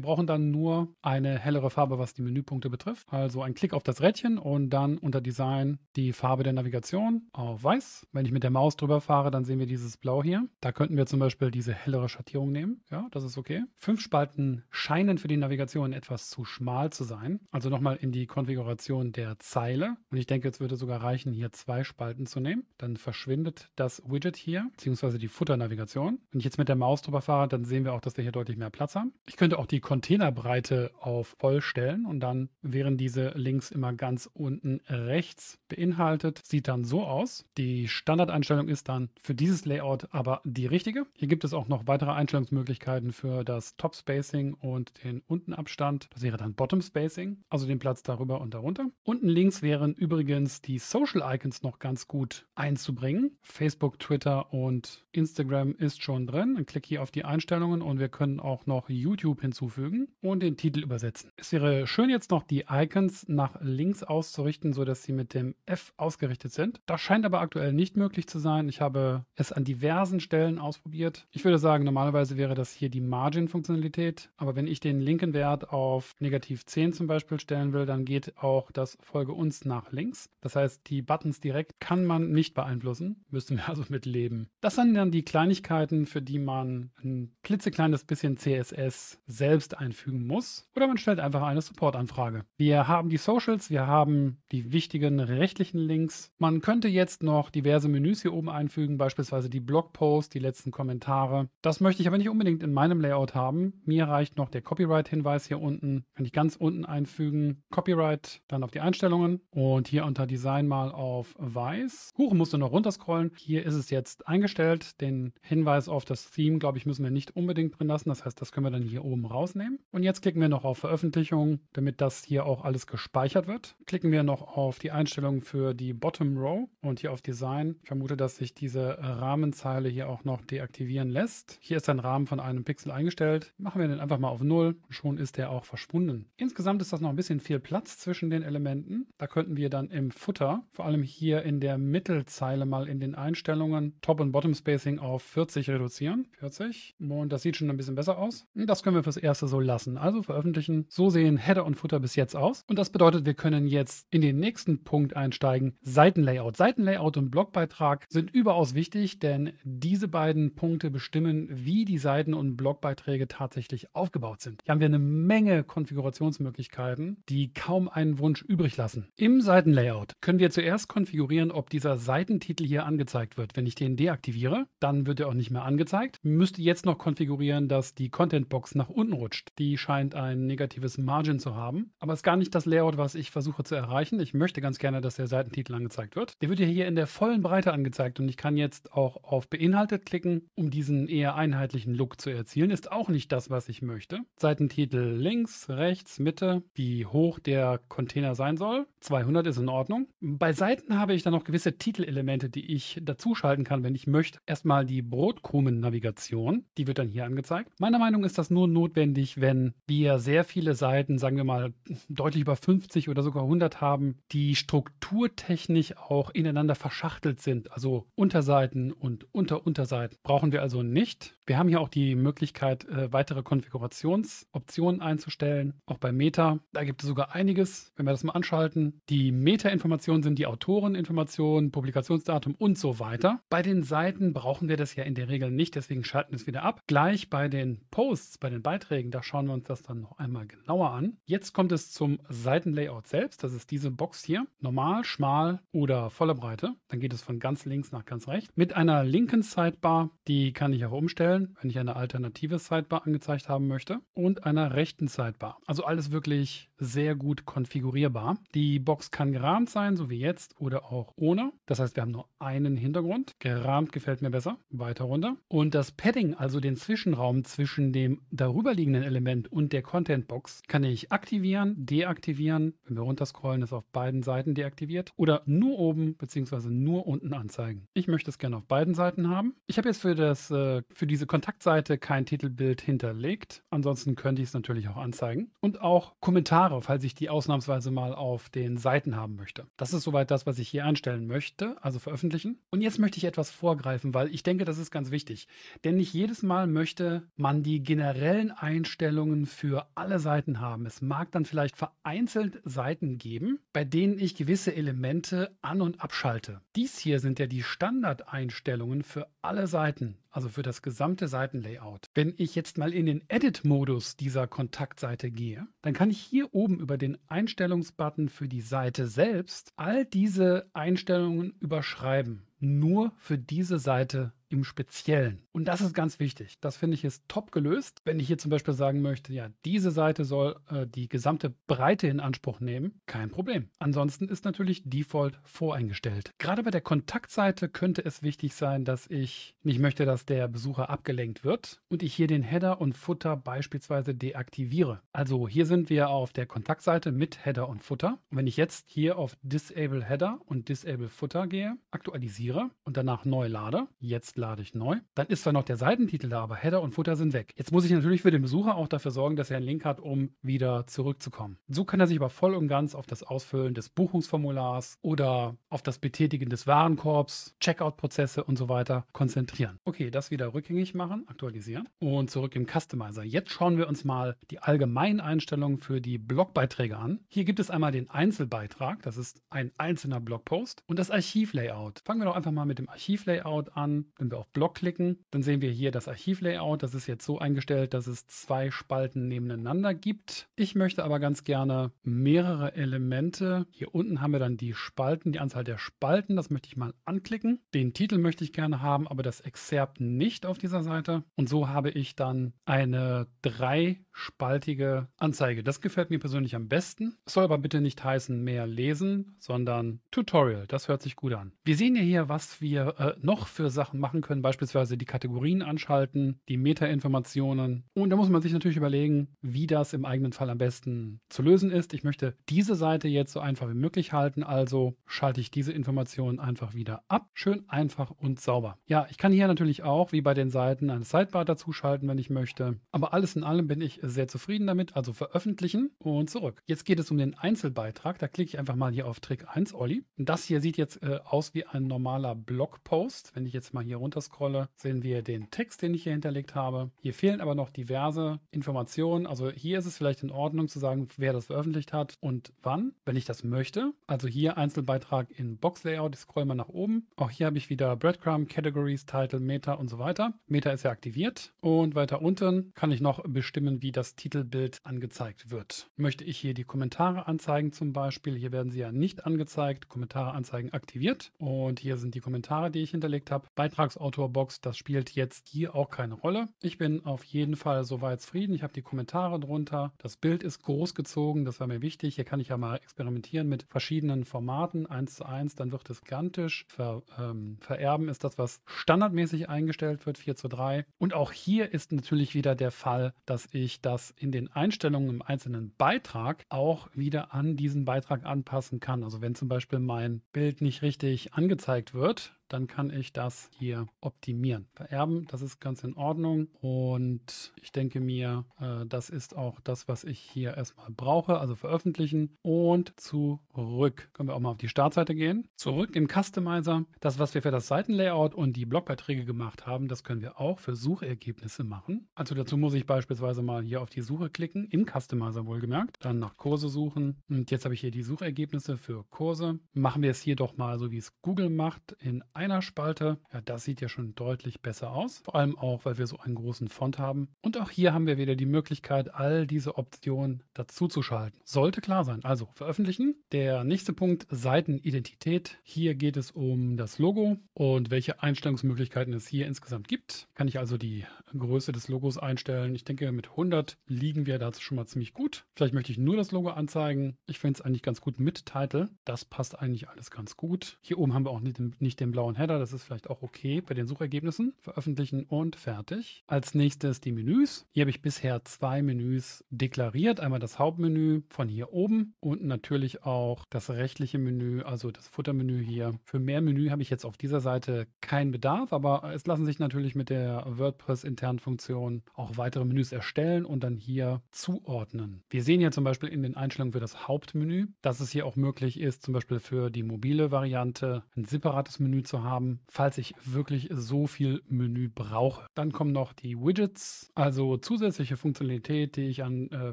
Speaker 1: brauchen dann nur eine hellere Farbe, was die Menüpunkte betrifft. Also ein Klick auf das Rädchen und dann unter Design die Farbe der Navigation auf weiß. Wenn ich mit der Maus drüber fahre, dann sehen wir dieses Blau hier. Da könnten wir zum Beispiel diese hellere Schattierung nehmen. Ja, das ist okay. Fünf Spalten scheinen für die Navigation etwas zu schmal zu sein. Also nochmal in die Konfiguration der Zeile. Und ich denke, jetzt würde sogar reichen, hier zwei Spalten zu nehmen. Dann verschwindet das Widget hier, beziehungsweise die Futternavigation. Wenn ich jetzt mit der Maus drüber fahre, dann sehen wir auch, dass wir hier deutlich mehr Platz haben. Ich könnte auch die Containerbreite auf voll stellen und dann wären diese Links immer ganz unten rechts beinhaltet. Sieht dann so aus. Die Standardeinstellung ist dann für dieses Layout aber die richtige. Hier gibt es auch noch weitere Einstellungsmöglichkeiten für das Top Spacing und den Untenabstand. Das wäre dann Bottom Spacing, also den Platz darüber und darunter. Unten links wären übrigens die Social Icons noch ganz gut einzubringen. Facebook, Twitter und Instagram ist schon drin. Ein Klick hier auf die Einstellungen und wir können auch noch YouTube hinzufügen und den Titel übersetzen. Es wäre schön jetzt noch die Icons nach links auszurichten, sodass sie mit dem F ausgerichtet sind. Das scheint aber aktuell nicht möglich zu sein. Ich habe es an diversen Stellen ausprobiert. Ich würde sagen, normalerweise wäre das hier die Margin-Funktionalität, aber wenn ich den linken Wert auf negativ 10 zum Beispiel stellen will, dann geht auch das Folge uns nach links. Das heißt, die Buttons direkt kann man nicht beeinflussen, müssen wir also mitleben. Das sind dann die Kleinigkeiten, für die man ein klitzekleines bisschen CSS selbst einfügen muss. Oder man stellt einfach eine Support-Anfrage. Wir haben die Socials, wir haben die wichtigen rechtlichen Links. Man könnte jetzt noch diverse Menüs hier oben einfügen, beispielsweise die Blogposts, die letzten Kommentare. Das möchte ich aber nicht unbedingt in meinem Layout haben. Mir reicht noch der Copyright-Hinweis hier unten. Kann ich ganz unten einfügen, Copyright, dann auf die Einstellungen und hier unter Design mal auf Weiß. Huch, musst du noch runterscrollen. Hier ist es jetzt eingestellt. Den Hinweis auf das Theme, glaube ich, müssen wir nicht unbedingt drin lassen. Das heißt, das können wir dann hier oben rausnehmen. Und jetzt klicken wir noch auf Veröffentlichung, damit das hier auch alles gespeichert wird. Klicken wir noch auf die Einstellungen für die Bottom Row und hier auf Design. Ich vermute, dass sich diese Rahmenzeile hier auch noch deaktivieren lässt. Hier ist ein Rahmen von einem Pixel eingestellt. Machen wir den einfach mal auf 0. Schon ist der auch verschwunden. Insgesamt ist das noch ein bisschen viel Platz zwischen den Elementen. Da könnten wir dann im Futter, vor allem hier in der Mittelzeile mal in den Einstellungen, Top- und Bottom-Spacing auf 40 reduzieren. 40. Und das sieht schon ein bisschen besser aus. Das können wir fürs Erste so lassen. Also veröffentlichen. So sehen Header und Futter bis jetzt aus. Und das bedeutet, wir können jetzt in den nächsten Punkt einsteigen. Seitenlayout. Seitenlayout und Blogbeitrag sind überaus wichtig, denn diese beiden Punkte bestimmen, wie die Seiten und Blogbeiträge tatsächlich aufgebaut sind. Hier haben wir eine Menge Konfigurations Navigationsmöglichkeiten, die kaum einen Wunsch übrig lassen. Im Seitenlayout können wir zuerst konfigurieren, ob dieser Seitentitel hier angezeigt wird. Wenn ich den deaktiviere, dann wird er auch nicht mehr angezeigt. Müsste jetzt noch konfigurieren, dass die Contentbox nach unten rutscht. Die scheint ein negatives Margin zu haben, aber ist gar nicht das Layout, was ich versuche zu erreichen. Ich möchte ganz gerne, dass der Seitentitel angezeigt wird. Der wird ja hier in der vollen Breite angezeigt und ich kann jetzt auch auf Beinhaltet klicken, um diesen eher einheitlichen Look zu erzielen. Ist auch nicht das, was ich möchte. Seitentitel links, rechts, Mitte, wie hoch der Container sein soll. 200 ist in Ordnung. Bei Seiten habe ich dann noch gewisse Titelelemente, die ich dazu schalten kann, wenn ich möchte. Erstmal die Brotkrumen-Navigation, die wird dann hier angezeigt. Meiner Meinung ist das nur notwendig, wenn wir sehr viele Seiten, sagen wir mal deutlich über 50 oder sogar 100 haben, die strukturtechnisch auch ineinander verschachtelt sind. Also Unterseiten und Unterunterseiten brauchen wir also nicht. Wir haben hier auch die Möglichkeit, äh, weitere Konfigurationsoptionen einzustellen, auch bei Meta. Da gibt es sogar einiges, wenn wir das mal anschalten. Die Meta-Informationen sind die Autoreninformationen, Publikationsdatum und so weiter. Bei den Seiten brauchen wir das ja in der Regel nicht, deswegen schalten wir es wieder ab. Gleich bei den Posts, bei den Beiträgen, da schauen wir uns das dann noch einmal genauer an. Jetzt kommt es zum Seitenlayout selbst. Das ist diese Box hier. Normal, schmal oder volle Breite. Dann geht es von ganz links nach ganz rechts. Mit einer linken Sidebar, die kann ich auch umstellen auswählen, wenn ich eine alternative Sidebar angezeigt haben möchte und einer rechten Sidebar. Also alles wirklich sehr gut konfigurierbar. Die Box kann gerahmt sein, so wie jetzt oder auch ohne. Das heißt, wir haben nur einen Hintergrund. Gerahmt gefällt mir besser. Weiter runter. Und das Padding, also den Zwischenraum zwischen dem darüberliegenden Element und der Content Box, kann ich aktivieren, deaktivieren. Wenn wir runterscrollen, ist auf beiden Seiten deaktiviert oder nur oben bzw. nur unten anzeigen. Ich möchte es gerne auf beiden Seiten haben. Ich habe jetzt für das äh, für diese diese Kontaktseite kein Titelbild hinterlegt. Ansonsten könnte ich es natürlich auch anzeigen. Und auch Kommentare, falls ich die ausnahmsweise mal auf den Seiten haben möchte. Das ist soweit das, was ich hier einstellen möchte, also veröffentlichen. Und jetzt möchte ich etwas vorgreifen, weil ich denke, das ist ganz wichtig. Denn nicht jedes Mal möchte man die generellen Einstellungen für alle Seiten haben. Es mag dann vielleicht vereinzelt Seiten geben, bei denen ich gewisse Elemente an- und abschalte. Dies hier sind ja die Standardeinstellungen für alle Seiten, also für das gesamte Seitenlayout. Wenn ich jetzt mal in den Edit-Modus dieser Kontaktseite gehe, dann kann ich hier oben über den Einstellungsbutton für die Seite selbst all diese Einstellungen überschreiben. Nur für diese Seite im Speziellen. Und das ist ganz wichtig. Das finde ich ist top gelöst. Wenn ich hier zum Beispiel sagen möchte, ja, diese Seite soll äh, die gesamte Breite in Anspruch nehmen, kein Problem. Ansonsten ist natürlich Default voreingestellt. Gerade bei der Kontaktseite könnte es wichtig sein, dass ich nicht möchte, dass der Besucher abgelenkt wird und ich hier den Header und Footer beispielsweise deaktiviere. Also hier sind wir auf der Kontaktseite mit Header und Footer. Und wenn ich jetzt hier auf Disable Header und Disable Footer gehe, aktualisiere und danach neu lade, jetzt lade ich neu. Dann ist zwar noch der Seitentitel da, aber Header und Footer sind weg. Jetzt muss ich natürlich für den Besucher auch dafür sorgen, dass er einen Link hat, um wieder zurückzukommen. So kann er sich aber voll und ganz auf das Ausfüllen des Buchungsformulars oder auf das Betätigen des Warenkorbs, Checkout-Prozesse und so weiter konzentrieren. Okay, das wieder rückgängig machen, aktualisieren und zurück im Customizer. Jetzt schauen wir uns mal die allgemeinen Einstellungen für die Blogbeiträge an. Hier gibt es einmal den Einzelbeitrag, das ist ein einzelner Blogpost und das Archivlayout. Fangen wir doch einfach mal mit dem Archivlayout an. Dann wir auf Block klicken, dann sehen wir hier das Archivlayout. Das ist jetzt so eingestellt, dass es zwei Spalten nebeneinander gibt. Ich möchte aber ganz gerne mehrere Elemente. Hier unten haben wir dann die Spalten, die Anzahl der Spalten. Das möchte ich mal anklicken. Den Titel möchte ich gerne haben, aber das Exerpt nicht auf dieser Seite. Und so habe ich dann eine dreispaltige Anzeige. Das gefällt mir persönlich am besten. soll aber bitte nicht heißen mehr lesen, sondern Tutorial. Das hört sich gut an. Wir sehen ja hier, was wir äh, noch für Sachen machen können beispielsweise die Kategorien anschalten, die Metainformationen. Und da muss man sich natürlich überlegen, wie das im eigenen Fall am besten zu lösen ist. Ich möchte diese Seite jetzt so einfach wie möglich halten, also schalte ich diese Informationen einfach wieder ab. Schön einfach und sauber. Ja, ich kann hier natürlich auch, wie bei den Seiten, eine Sidebar dazu schalten, wenn ich möchte. Aber alles in allem bin ich sehr zufrieden damit, also veröffentlichen und zurück. Jetzt geht es um den Einzelbeitrag. Da klicke ich einfach mal hier auf Trick 1, Olli. Das hier sieht jetzt äh, aus wie ein normaler Blogpost. Wenn ich jetzt mal hier runter runterscrolle, sehen wir den Text, den ich hier hinterlegt habe. Hier fehlen aber noch diverse Informationen. Also hier ist es vielleicht in Ordnung zu sagen, wer das veröffentlicht hat und wann, wenn ich das möchte. Also hier Einzelbeitrag in Box Layout. Ich scroll mal nach oben. Auch hier habe ich wieder Breadcrumb, Categories, Title, Meta und so weiter. Meta ist ja aktiviert. Und weiter unten kann ich noch bestimmen, wie das Titelbild angezeigt wird. Möchte ich hier die Kommentare anzeigen zum Beispiel. Hier werden sie ja nicht angezeigt. Kommentare anzeigen aktiviert. Und hier sind die Kommentare, die ich hinterlegt habe. Beitrag Auftragsautor-Box, das spielt jetzt hier auch keine Rolle. Ich bin auf jeden Fall soweit zufrieden. Ich habe die Kommentare drunter. Das Bild ist groß gezogen, das war mir wichtig. Hier kann ich ja mal experimentieren mit verschiedenen Formaten. 1 zu 1, dann wird es gigantisch. Ver, ähm, vererben ist das, was standardmäßig eingestellt wird, 4 zu 3. Und auch hier ist natürlich wieder der Fall, dass ich das in den Einstellungen im einzelnen Beitrag auch wieder an diesen Beitrag anpassen kann. Also wenn zum Beispiel mein Bild nicht richtig angezeigt wird, dann kann ich das hier optimieren. Vererben, das ist ganz in Ordnung und ich denke mir, äh, das ist auch das, was ich hier erstmal brauche, also veröffentlichen und zurück. Können wir auch mal auf die Startseite gehen. Zurück im Customizer. Das, was wir für das Seitenlayout und die Blogbeiträge gemacht haben, das können wir auch für Suchergebnisse machen. Also dazu muss ich beispielsweise mal hier auf die Suche klicken, im Customizer wohlgemerkt, dann nach Kurse suchen und jetzt habe ich hier die Suchergebnisse für Kurse. Machen wir es hier doch mal so, wie es Google macht, in einer Spalte. Ja, das sieht ja schon deutlich besser aus. Vor allem auch, weil wir so einen großen Font haben. Und auch hier haben wir wieder die Möglichkeit, all diese Optionen dazu zu schalten. Sollte klar sein. Also veröffentlichen. Der nächste Punkt, Seitenidentität. Hier geht es um das Logo und welche Einstellungsmöglichkeiten es hier insgesamt gibt. Kann ich also die Größe des Logos einstellen. Ich denke, mit 100 liegen wir dazu schon mal ziemlich gut. Vielleicht möchte ich nur das Logo anzeigen. Ich finde es eigentlich ganz gut mit Title. Das passt eigentlich alles ganz gut. Hier oben haben wir auch nicht den, nicht den blauen einen Header, das ist vielleicht auch okay bei den Suchergebnissen. Veröffentlichen und fertig. Als nächstes die Menüs. Hier habe ich bisher zwei Menüs deklariert. Einmal das Hauptmenü von hier oben und natürlich auch das rechtliche Menü, also das Futtermenü hier. Für mehr Menü habe ich jetzt auf dieser Seite keinen Bedarf, aber es lassen sich natürlich mit der WordPress-internen Funktion auch weitere Menüs erstellen und dann hier zuordnen. Wir sehen hier zum Beispiel in den Einstellungen für das Hauptmenü, dass es hier auch möglich ist, zum Beispiel für die mobile Variante ein separates Menü zu haben haben, falls ich wirklich so viel Menü brauche. Dann kommen noch die Widgets, also zusätzliche Funktionalität, die ich an äh,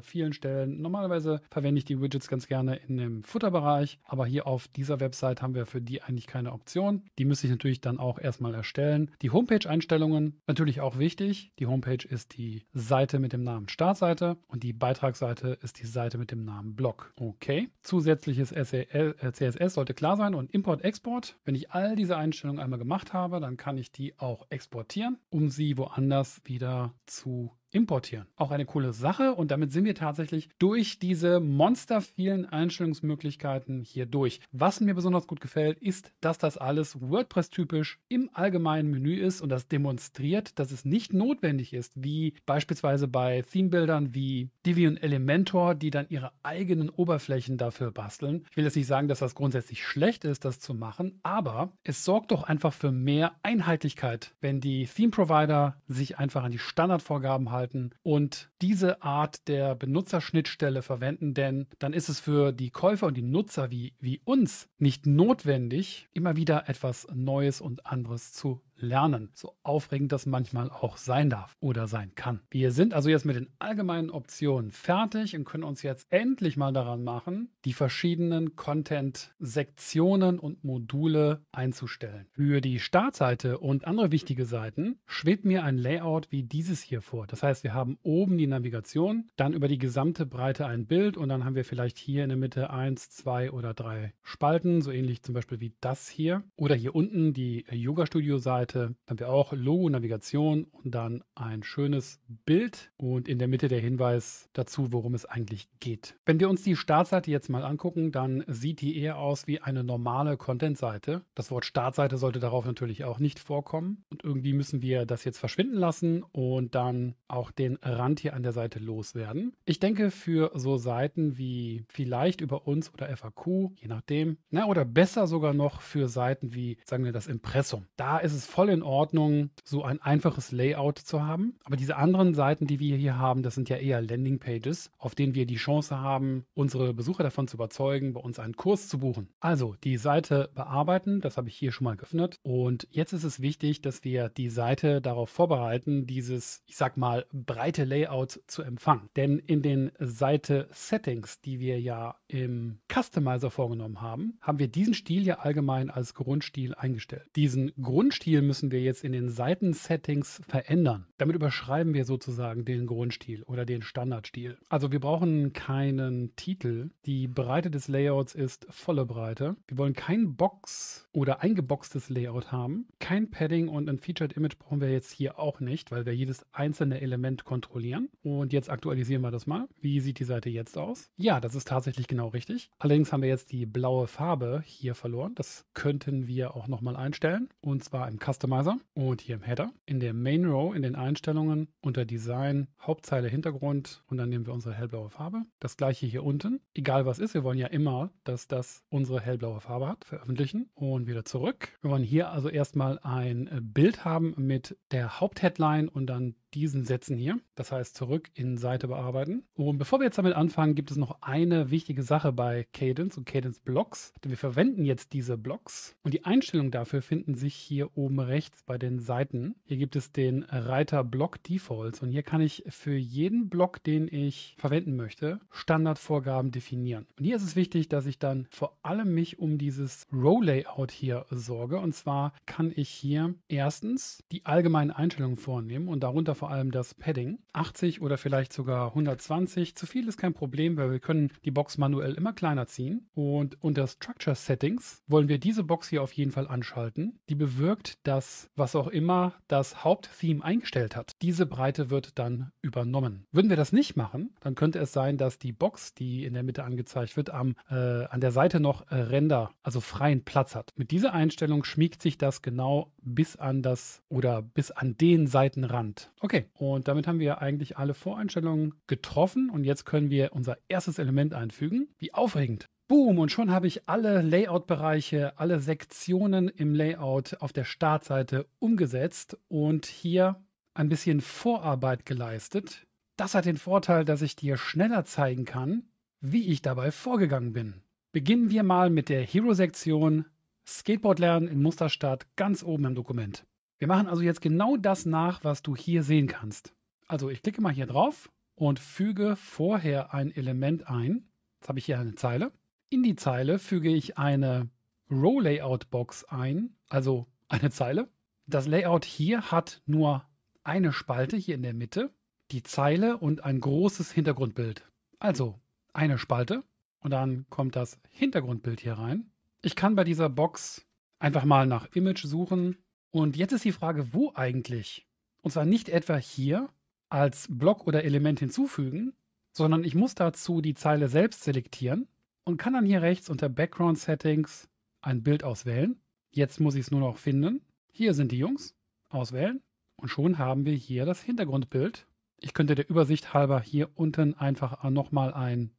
Speaker 1: vielen Stellen, normalerweise verwende ich die Widgets ganz gerne in dem Futterbereich, aber hier auf dieser Website haben wir für die eigentlich keine Option. Die müsste ich natürlich dann auch erstmal erstellen. Die Homepage-Einstellungen, natürlich auch wichtig. Die Homepage ist die Seite mit dem Namen Startseite und die Beitragsseite ist die Seite mit dem Namen Blog. Okay. Zusätzliches CSS e äh, sollte klar sein und Import-Export. Wenn ich all diese Einstellungen Einstellung einmal gemacht habe, dann kann ich die auch exportieren, um sie woanders wieder zu importieren. Auch eine coole Sache und damit sind wir tatsächlich durch diese monster vielen Einstellungsmöglichkeiten hier durch. Was mir besonders gut gefällt, ist, dass das alles WordPress-typisch im allgemeinen Menü ist und das demonstriert, dass es nicht notwendig ist, wie beispielsweise bei Themebildern wie Divi und Elementor, die dann ihre eigenen Oberflächen dafür basteln. Ich will jetzt nicht sagen, dass das grundsätzlich schlecht ist, das zu machen, aber es sorgt doch einfach für mehr Einheitlichkeit, wenn die Theme-Provider sich einfach an die Standardvorgaben halten halten und diese Art der Benutzerschnittstelle verwenden, denn dann ist es für die Käufer und die Nutzer wie, wie uns nicht notwendig, immer wieder etwas Neues und anderes zu lernen, so aufregend das manchmal auch sein darf oder sein kann. Wir sind also jetzt mit den allgemeinen Optionen fertig und können uns jetzt endlich mal daran machen, die verschiedenen Content-Sektionen und Module einzustellen. Für die Startseite und andere wichtige Seiten schwebt mir ein Layout wie dieses hier vor. Das heißt, wir haben oben die Navigation, dann über die gesamte Breite ein Bild und dann haben wir vielleicht hier in der Mitte eins, zwei oder drei Spalten, so ähnlich zum Beispiel wie das hier. Oder hier unten die Yoga-Studio-Seite Seite haben wir auch Logo, Navigation und dann ein schönes Bild und in der Mitte der Hinweis dazu, worum es eigentlich geht. Wenn wir uns die Startseite jetzt mal angucken, dann sieht die eher aus wie eine normale Content-Seite. Das Wort Startseite sollte darauf natürlich auch nicht vorkommen. Und irgendwie müssen wir das jetzt verschwinden lassen und dann auch den Rand hier an der Seite loswerden. Ich denke, für so Seiten wie vielleicht über uns oder FAQ, je nachdem, na, ne, oder besser sogar noch für Seiten wie, sagen wir, das Impressum. Da ist es voll voll in Ordnung, so ein einfaches Layout zu haben. Aber diese anderen Seiten, die wir hier haben, das sind ja eher Landingpages, auf denen wir die Chance haben, unsere Besucher davon zu überzeugen, bei uns einen Kurs zu buchen. Also die Seite bearbeiten, das habe ich hier schon mal geöffnet. Und jetzt ist es wichtig, dass wir die Seite darauf vorbereiten, dieses, ich sag mal, breite Layout zu empfangen. Denn in den Seite Settings, die wir ja im Customizer vorgenommen haben, haben wir diesen Stil ja allgemein als Grundstil eingestellt. Diesen Grundstil müssen wir jetzt in den Seitensettings verändern. Damit überschreiben wir sozusagen den Grundstil oder den Standardstil. Also wir brauchen keinen Titel. Die Breite des Layouts ist volle Breite. Wir wollen kein Box oder eingeboxtes Layout haben. Kein Padding und ein Featured Image brauchen wir jetzt hier auch nicht, weil wir jedes einzelne Element kontrollieren. Und jetzt aktualisieren wir das mal. Wie sieht die Seite jetzt aus? Ja, das ist tatsächlich genau richtig. Allerdings haben wir jetzt die blaue Farbe hier verloren. Das könnten wir auch nochmal einstellen. Und zwar im Custom Customizer und hier im Header in der Main Row in den Einstellungen unter Design, Hauptzeile, Hintergrund und dann nehmen wir unsere hellblaue Farbe. Das gleiche hier unten, egal was ist, wir wollen ja immer, dass das unsere hellblaue Farbe hat, veröffentlichen und wieder zurück. Wir wollen hier also erstmal ein Bild haben mit der Hauptheadline und dann diesen Sätzen hier. Das heißt, zurück in Seite bearbeiten. Und bevor wir jetzt damit anfangen, gibt es noch eine wichtige Sache bei Cadence und Cadence Blocks. Denn wir verwenden jetzt diese Blocks. Und die Einstellungen dafür finden sich hier oben rechts bei den Seiten. Hier gibt es den Reiter Block Defaults. Und hier kann ich für jeden Block, den ich verwenden möchte, Standardvorgaben definieren. Und hier ist es wichtig, dass ich dann vor allem mich um dieses Row Layout hier sorge. Und zwar kann ich hier erstens die allgemeinen Einstellungen vornehmen und darunter vor allem das Padding. 80 oder vielleicht sogar 120. Zu viel ist kein Problem, weil wir können die Box manuell immer kleiner ziehen. Und unter Structure Settings wollen wir diese Box hier auf jeden Fall anschalten. Die bewirkt, dass was auch immer das Haupttheme eingestellt hat, diese Breite wird dann übernommen. Würden wir das nicht machen, dann könnte es sein, dass die Box, die in der Mitte angezeigt wird, am, äh, an der Seite noch äh, Ränder, also freien Platz hat. Mit dieser Einstellung schmiegt sich das genau bis an das oder bis an den Seitenrand. Okay. Okay, und damit haben wir eigentlich alle Voreinstellungen getroffen und jetzt können wir unser erstes Element einfügen. Wie aufregend! Boom, und schon habe ich alle Layout-Bereiche, alle Sektionen im Layout auf der Startseite umgesetzt und hier ein bisschen Vorarbeit geleistet. Das hat den Vorteil, dass ich dir schneller zeigen kann, wie ich dabei vorgegangen bin. Beginnen wir mal mit der Hero-Sektion Skateboard lernen in Musterstart ganz oben im Dokument. Wir machen also jetzt genau das nach, was du hier sehen kannst. Also ich klicke mal hier drauf und füge vorher ein Element ein. Jetzt habe ich hier eine Zeile. In die Zeile füge ich eine Row Layout Box ein, also eine Zeile. Das Layout hier hat nur eine Spalte hier in der Mitte, die Zeile und ein großes Hintergrundbild. Also eine Spalte und dann kommt das Hintergrundbild hier rein. Ich kann bei dieser Box einfach mal nach Image suchen und jetzt ist die Frage, wo eigentlich? Und zwar nicht etwa hier als Block oder Element hinzufügen, sondern ich muss dazu die Zeile selbst selektieren und kann dann hier rechts unter Background Settings ein Bild auswählen. Jetzt muss ich es nur noch finden. Hier sind die Jungs. Auswählen. Und schon haben wir hier das Hintergrundbild. Ich könnte der Übersicht halber hier unten einfach nochmal ein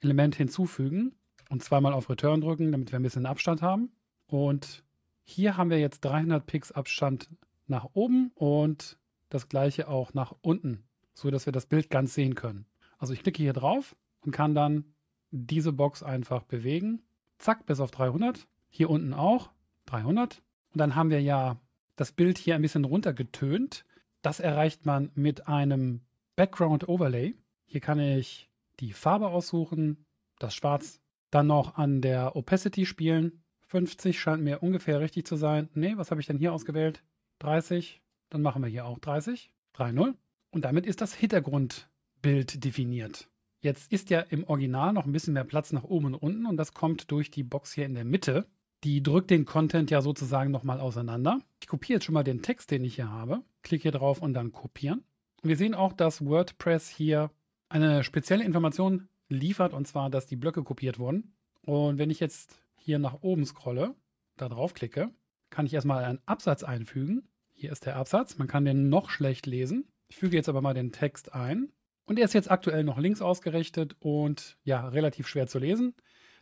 Speaker 1: Element hinzufügen und zweimal auf Return drücken, damit wir ein bisschen Abstand haben. Und hier haben wir jetzt 300 Picks Abstand nach oben und das gleiche auch nach unten, so dass wir das Bild ganz sehen können. Also ich klicke hier drauf und kann dann diese Box einfach bewegen. Zack, bis auf 300. Hier unten auch 300. Und dann haben wir ja das Bild hier ein bisschen runtergetönt. Das erreicht man mit einem Background Overlay. Hier kann ich die Farbe aussuchen, das Schwarz, dann noch an der Opacity spielen 50 scheint mir ungefähr richtig zu sein. Nee, was habe ich denn hier ausgewählt? 30. Dann machen wir hier auch 30. 3-0. Und damit ist das Hintergrundbild definiert. Jetzt ist ja im Original noch ein bisschen mehr Platz nach oben und unten und das kommt durch die Box hier in der Mitte. Die drückt den Content ja sozusagen nochmal auseinander. Ich kopiere jetzt schon mal den Text, den ich hier habe. Klicke hier drauf und dann kopieren. Und wir sehen auch, dass WordPress hier eine spezielle Information liefert, und zwar, dass die Blöcke kopiert wurden. Und wenn ich jetzt hier nach oben scrolle, da drauf klicke, kann ich erstmal einen Absatz einfügen. Hier ist der Absatz. Man kann den noch schlecht lesen. Ich füge jetzt aber mal den Text ein. Und er ist jetzt aktuell noch links ausgerichtet und ja, relativ schwer zu lesen.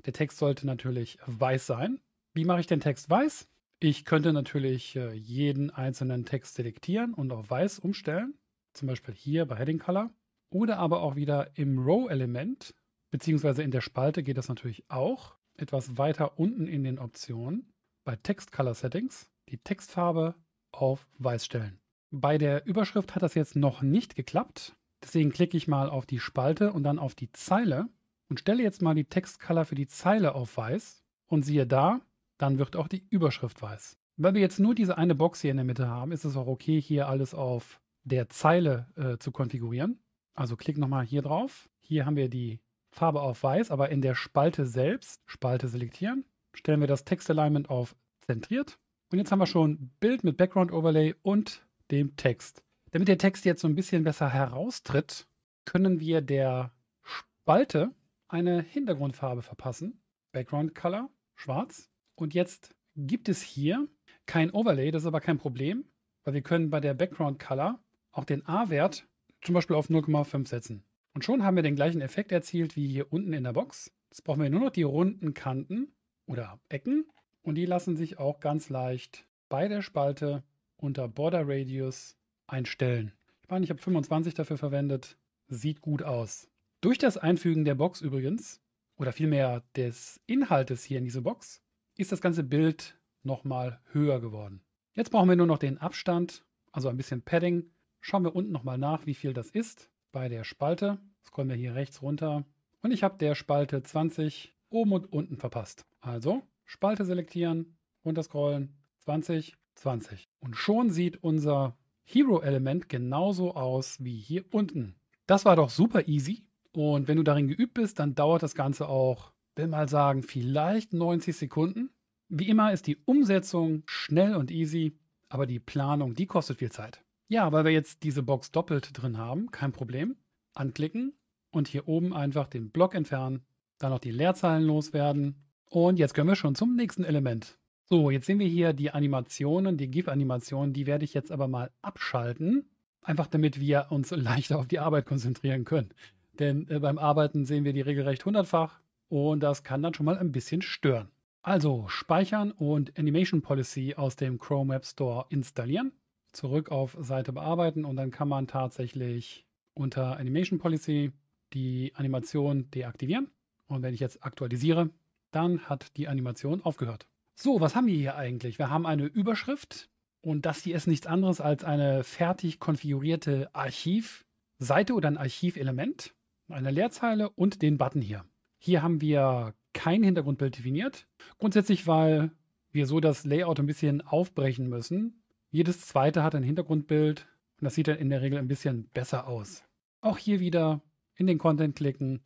Speaker 1: Der Text sollte natürlich weiß sein. Wie mache ich den Text weiß? Ich könnte natürlich äh, jeden einzelnen Text selektieren und auf weiß umstellen. Zum Beispiel hier bei Heading Color. Oder aber auch wieder im Row-Element, beziehungsweise in der Spalte geht das natürlich auch etwas weiter unten in den Optionen bei Text Color Settings die Textfarbe auf Weiß stellen. Bei der Überschrift hat das jetzt noch nicht geklappt. Deswegen klicke ich mal auf die Spalte und dann auf die Zeile und stelle jetzt mal die Text Color für die Zeile auf Weiß und siehe da, dann wird auch die Überschrift weiß. Weil wir jetzt nur diese eine Box hier in der Mitte haben, ist es auch okay, hier alles auf der Zeile äh, zu konfigurieren. Also klick nochmal hier drauf. Hier haben wir die Farbe auf weiß, aber in der Spalte selbst, Spalte selektieren, stellen wir das Text Alignment auf zentriert. Und jetzt haben wir schon Bild mit Background Overlay und dem Text. Damit der Text jetzt so ein bisschen besser heraustritt, können wir der Spalte eine Hintergrundfarbe verpassen. Background Color, schwarz. Und jetzt gibt es hier kein Overlay, das ist aber kein Problem, weil wir können bei der Background Color auch den A-Wert zum Beispiel auf 0,5 setzen. Und schon haben wir den gleichen Effekt erzielt wie hier unten in der Box. Jetzt brauchen wir nur noch die runden Kanten oder Ecken und die lassen sich auch ganz leicht bei der Spalte unter Border Radius einstellen. Ich meine, ich habe 25 dafür verwendet. Sieht gut aus. Durch das Einfügen der Box übrigens, oder vielmehr des Inhaltes hier in diese Box, ist das ganze Bild nochmal höher geworden. Jetzt brauchen wir nur noch den Abstand, also ein bisschen Padding. Schauen wir unten nochmal nach, wie viel das ist bei der Spalte. Scrollen wir hier rechts runter. Und ich habe der Spalte 20 oben und unten verpasst. Also Spalte selektieren, runterscrollen, 20, 20. Und schon sieht unser Hero-Element genauso aus wie hier unten. Das war doch super easy. Und wenn du darin geübt bist, dann dauert das Ganze auch, will mal sagen, vielleicht 90 Sekunden. Wie immer ist die Umsetzung schnell und easy, aber die Planung, die kostet viel Zeit. Ja, weil wir jetzt diese Box doppelt drin haben, kein Problem. Anklicken und hier oben einfach den Block entfernen, dann noch die Leerzeilen loswerden. Und jetzt können wir schon zum nächsten Element. So, jetzt sehen wir hier die Animationen, die GIF-Animationen, die werde ich jetzt aber mal abschalten, einfach damit wir uns leichter auf die Arbeit konzentrieren können. Denn äh, beim Arbeiten sehen wir die regelrecht hundertfach und das kann dann schon mal ein bisschen stören. Also speichern und Animation Policy aus dem Chrome Web Store installieren zurück auf Seite bearbeiten und dann kann man tatsächlich unter Animation Policy die Animation deaktivieren. Und wenn ich jetzt aktualisiere, dann hat die Animation aufgehört. So, was haben wir hier eigentlich? Wir haben eine Überschrift und das hier ist nichts anderes als eine fertig konfigurierte Archivseite oder ein Archivelement, eine Leerzeile und den Button hier. Hier haben wir kein Hintergrundbild definiert. Grundsätzlich, weil wir so das Layout ein bisschen aufbrechen müssen, jedes zweite hat ein Hintergrundbild und das sieht dann in der Regel ein bisschen besser aus. Auch hier wieder in den Content klicken,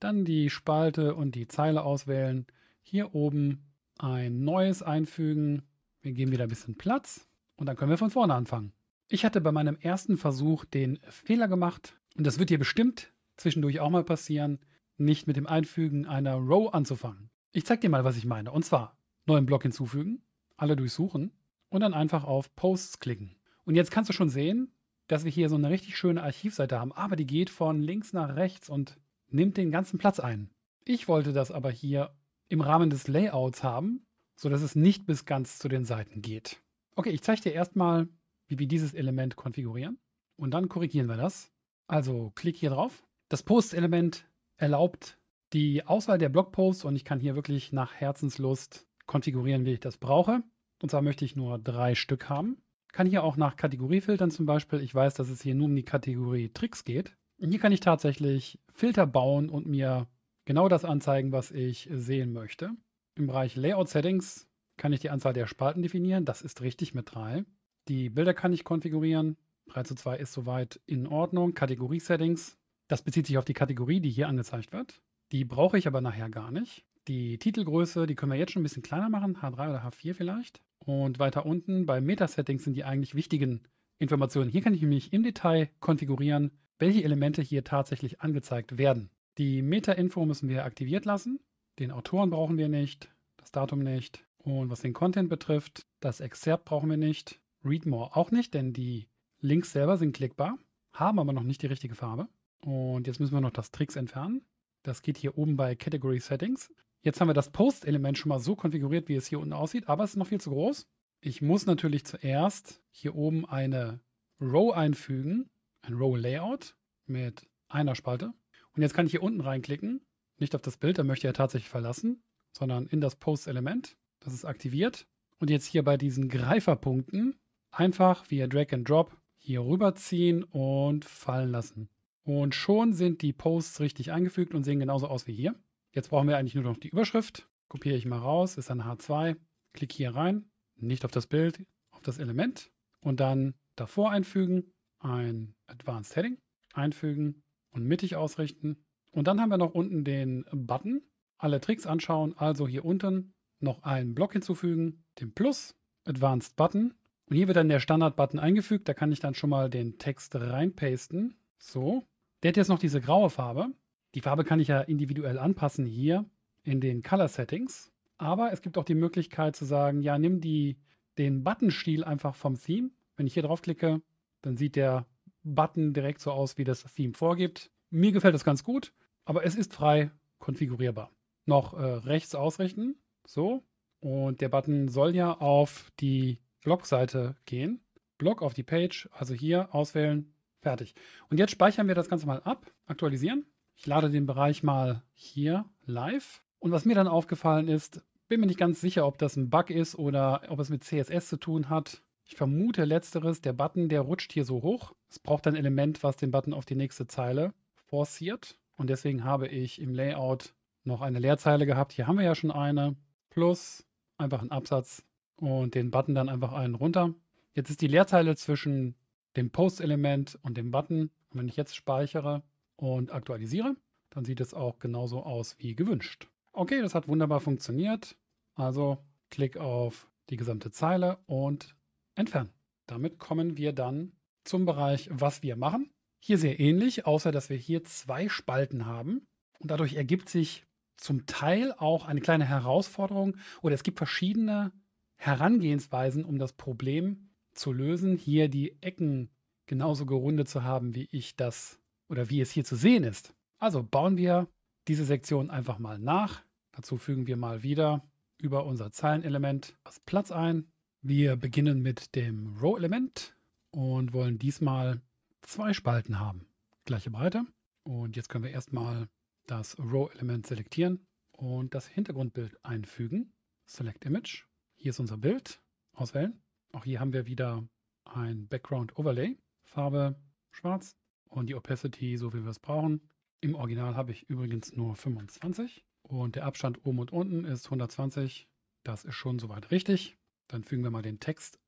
Speaker 1: dann die Spalte und die Zeile auswählen, hier oben ein neues einfügen, wir geben wieder ein bisschen Platz und dann können wir von vorne anfangen. Ich hatte bei meinem ersten Versuch den Fehler gemacht und das wird dir bestimmt zwischendurch auch mal passieren, nicht mit dem Einfügen einer Row anzufangen. Ich zeig dir mal, was ich meine. Und zwar neuen Block hinzufügen, alle durchsuchen, und dann einfach auf Posts klicken. Und jetzt kannst du schon sehen, dass wir hier so eine richtig schöne Archivseite haben, aber die geht von links nach rechts und nimmt den ganzen Platz ein. Ich wollte das aber hier im Rahmen des Layouts haben, sodass es nicht bis ganz zu den Seiten geht. Okay, ich zeige dir erstmal, wie wir dieses Element konfigurieren und dann korrigieren wir das. Also klick hier drauf. Das Post-Element erlaubt die Auswahl der Blogposts und ich kann hier wirklich nach Herzenslust konfigurieren, wie ich das brauche. Und zwar möchte ich nur drei Stück haben. Kann hier auch nach Kategorie filtern zum Beispiel. Ich weiß, dass es hier nur um die Kategorie Tricks geht. Und hier kann ich tatsächlich Filter bauen und mir genau das anzeigen, was ich sehen möchte. Im Bereich Layout Settings kann ich die Anzahl der Spalten definieren. Das ist richtig mit drei. Die Bilder kann ich konfigurieren. 3 zu 2 ist soweit in Ordnung. Kategorie Settings. Das bezieht sich auf die Kategorie, die hier angezeigt wird. Die brauche ich aber nachher gar nicht die Titelgröße, die können wir jetzt schon ein bisschen kleiner machen, H3 oder H4 vielleicht. Und weiter unten bei Meta-Settings sind die eigentlich wichtigen Informationen. Hier kann ich nämlich im Detail konfigurieren, welche Elemente hier tatsächlich angezeigt werden. Die Meta-Info müssen wir aktiviert lassen. Den Autoren brauchen wir nicht, das Datum nicht. Und was den Content betrifft, das Excerpt brauchen wir nicht. Read More auch nicht, denn die Links selber sind klickbar, haben aber noch nicht die richtige Farbe. Und jetzt müssen wir noch das Tricks entfernen. Das geht hier oben bei Category Settings. Jetzt haben wir das Post-Element schon mal so konfiguriert, wie es hier unten aussieht, aber es ist noch viel zu groß. Ich muss natürlich zuerst hier oben eine Row einfügen, ein Row-Layout mit einer Spalte. Und jetzt kann ich hier unten reinklicken, nicht auf das Bild, da möchte er tatsächlich verlassen, sondern in das Post-Element. Das ist aktiviert. Und jetzt hier bei diesen Greiferpunkten einfach via Drag and Drop hier rüberziehen und fallen lassen. Und schon sind die Posts richtig eingefügt und sehen genauso aus wie hier. Jetzt brauchen wir eigentlich nur noch die Überschrift. Kopiere ich mal raus, ist dann H2. Klick hier rein, nicht auf das Bild, auf das Element und dann davor einfügen, ein Advanced Heading einfügen und mittig ausrichten. Und dann haben wir noch unten den Button, alle Tricks anschauen, also hier unten noch einen Block hinzufügen, den Plus, Advanced Button. Und hier wird dann der Standard-Button eingefügt, da kann ich dann schon mal den Text reinpasten. So, der hat jetzt noch diese graue Farbe. Die Farbe kann ich ja individuell anpassen hier in den Color Settings. Aber es gibt auch die Möglichkeit zu sagen, ja, nimm die, den Button-Stil einfach vom Theme. Wenn ich hier draufklicke, dann sieht der Button direkt so aus, wie das Theme vorgibt. Mir gefällt das ganz gut, aber es ist frei konfigurierbar. Noch äh, rechts ausrichten, so. Und der Button soll ja auf die Blogseite gehen. Blog auf die Page, also hier auswählen, fertig. Und jetzt speichern wir das Ganze mal ab, aktualisieren ich lade den Bereich mal hier live. Und was mir dann aufgefallen ist, bin mir nicht ganz sicher, ob das ein Bug ist oder ob es mit CSS zu tun hat. Ich vermute letzteres, der Button, der rutscht hier so hoch. Es braucht ein Element, was den Button auf die nächste Zeile forciert. Und deswegen habe ich im Layout noch eine Leerzeile gehabt. Hier haben wir ja schon eine. Plus einfach einen Absatz und den Button dann einfach einen runter. Jetzt ist die Leerzeile zwischen dem Post-Element und dem Button. Und wenn ich jetzt speichere, und aktualisiere, dann sieht es auch genauso aus wie gewünscht. Okay, das hat wunderbar funktioniert. Also klick auf die gesamte Zeile und entfernen. Damit kommen wir dann zum Bereich, was wir machen. Hier sehr ähnlich, außer dass wir hier zwei Spalten haben. Und dadurch ergibt sich zum Teil auch eine kleine Herausforderung oder es gibt verschiedene Herangehensweisen, um das Problem zu lösen, hier die Ecken genauso gerundet zu haben, wie ich das oder wie es hier zu sehen ist. Also bauen wir diese Sektion einfach mal nach. Dazu fügen wir mal wieder über unser Zeilenelement das Platz ein. Wir beginnen mit dem Row-Element und wollen diesmal zwei Spalten haben. Gleiche Breite. Und jetzt können wir erstmal das Row-Element selektieren und das Hintergrundbild einfügen. Select Image. Hier ist unser Bild. Auswählen. Auch hier haben wir wieder ein Background Overlay. Farbe schwarz und die Opacity so, wie wir es brauchen. Im Original habe ich übrigens nur 25 und der Abstand oben und unten ist 120. Das ist schon soweit richtig. Dann fügen wir mal den Text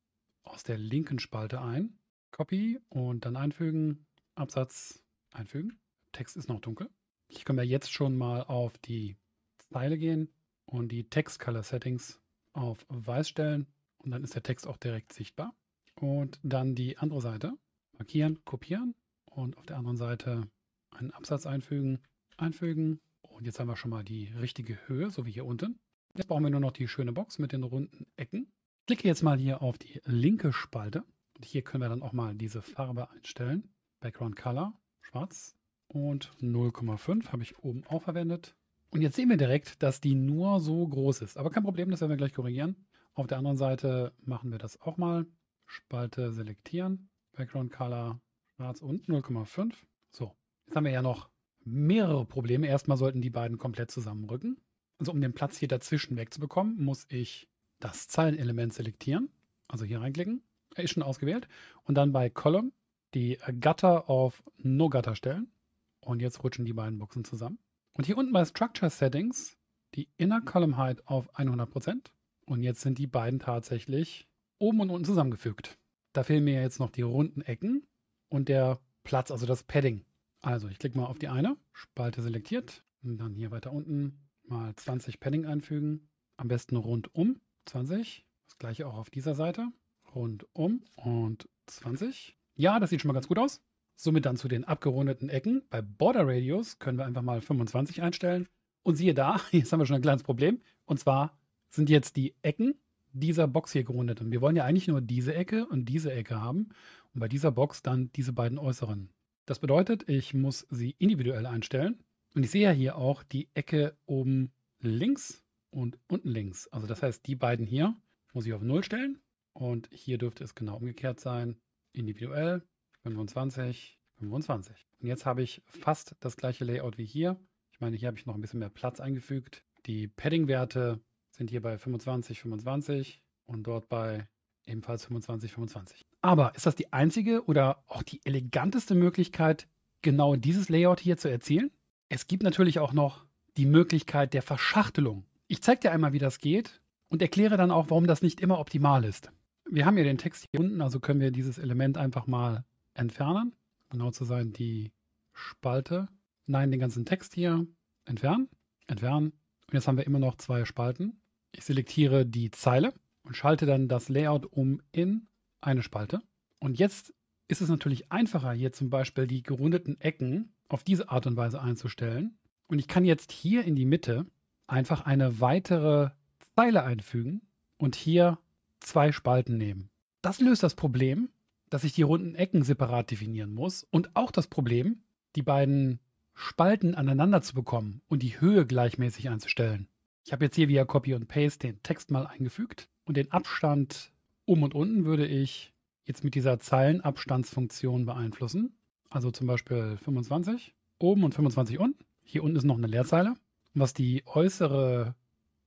Speaker 1: aus der linken Spalte ein. Copy und dann einfügen. Absatz einfügen. Text ist noch dunkel. Ich kann ja jetzt schon mal auf die Zeile gehen und die Text Color Settings auf weiß stellen und dann ist der Text auch direkt sichtbar. Und dann die andere Seite markieren, kopieren und auf der anderen Seite einen Absatz einfügen, einfügen. Und jetzt haben wir schon mal die richtige Höhe, so wie hier unten. Jetzt brauchen wir nur noch die schöne Box mit den runden Ecken. Ich Klicke jetzt mal hier auf die linke Spalte. Und hier können wir dann auch mal diese Farbe einstellen. Background Color, schwarz. Und 0,5 habe ich oben auch verwendet. Und jetzt sehen wir direkt, dass die nur so groß ist. Aber kein Problem, das werden wir gleich korrigieren. Auf der anderen Seite machen wir das auch mal. Spalte selektieren, Background Color Schwarz und 0,5. So, jetzt haben wir ja noch mehrere Probleme. Erstmal sollten die beiden komplett zusammenrücken. Also um den Platz hier dazwischen wegzubekommen, muss ich das Zeilenelement selektieren. Also hier reinklicken. Er ist schon ausgewählt. Und dann bei Column die Gutter auf No Gutter stellen. Und jetzt rutschen die beiden Boxen zusammen. Und hier unten bei Structure Settings die Inner Column Height auf 100%. Und jetzt sind die beiden tatsächlich oben und unten zusammengefügt. Da fehlen mir jetzt noch die runden Ecken und der Platz, also das Padding. Also ich klicke mal auf die eine, Spalte selektiert und dann hier weiter unten mal 20 Padding einfügen. Am besten rundum 20. Das gleiche auch auf dieser Seite. Rundum und 20. Ja, das sieht schon mal ganz gut aus. Somit dann zu den abgerundeten Ecken. Bei Border Radius können wir einfach mal 25 einstellen. Und siehe da, jetzt haben wir schon ein kleines Problem. Und zwar sind jetzt die Ecken dieser Box hier gerundet. Und wir wollen ja eigentlich nur diese Ecke und diese Ecke haben. Und bei dieser Box dann diese beiden äußeren. Das bedeutet, ich muss sie individuell einstellen. Und ich sehe ja hier auch die Ecke oben links und unten links. Also das heißt, die beiden hier muss ich auf 0 stellen. Und hier dürfte es genau umgekehrt sein. Individuell 25, 25. Und jetzt habe ich fast das gleiche Layout wie hier. Ich meine, hier habe ich noch ein bisschen mehr Platz eingefügt. Die Padding-Werte sind hier bei 25, 25 und dort bei ebenfalls 25, 25. Aber ist das die einzige oder auch die eleganteste Möglichkeit, genau dieses Layout hier zu erzielen? Es gibt natürlich auch noch die Möglichkeit der Verschachtelung. Ich zeige dir einmal, wie das geht und erkläre dann auch, warum das nicht immer optimal ist. Wir haben ja den Text hier unten, also können wir dieses Element einfach mal entfernen. Genau zu sein, die Spalte. Nein, den ganzen Text hier. Entfernen, entfernen. Und jetzt haben wir immer noch zwei Spalten. Ich selektiere die Zeile und schalte dann das Layout um in eine Spalte. Und jetzt ist es natürlich einfacher, hier zum Beispiel die gerundeten Ecken auf diese Art und Weise einzustellen. Und ich kann jetzt hier in die Mitte einfach eine weitere Zeile einfügen und hier zwei Spalten nehmen. Das löst das Problem, dass ich die runden Ecken separat definieren muss und auch das Problem, die beiden Spalten aneinander zu bekommen und die Höhe gleichmäßig einzustellen. Ich habe jetzt hier via Copy und Paste den Text mal eingefügt und den Abstand oben und unten würde ich jetzt mit dieser Zeilenabstandsfunktion beeinflussen. Also zum Beispiel 25 oben und 25 unten. Hier unten ist noch eine Leerzeile. was die äußere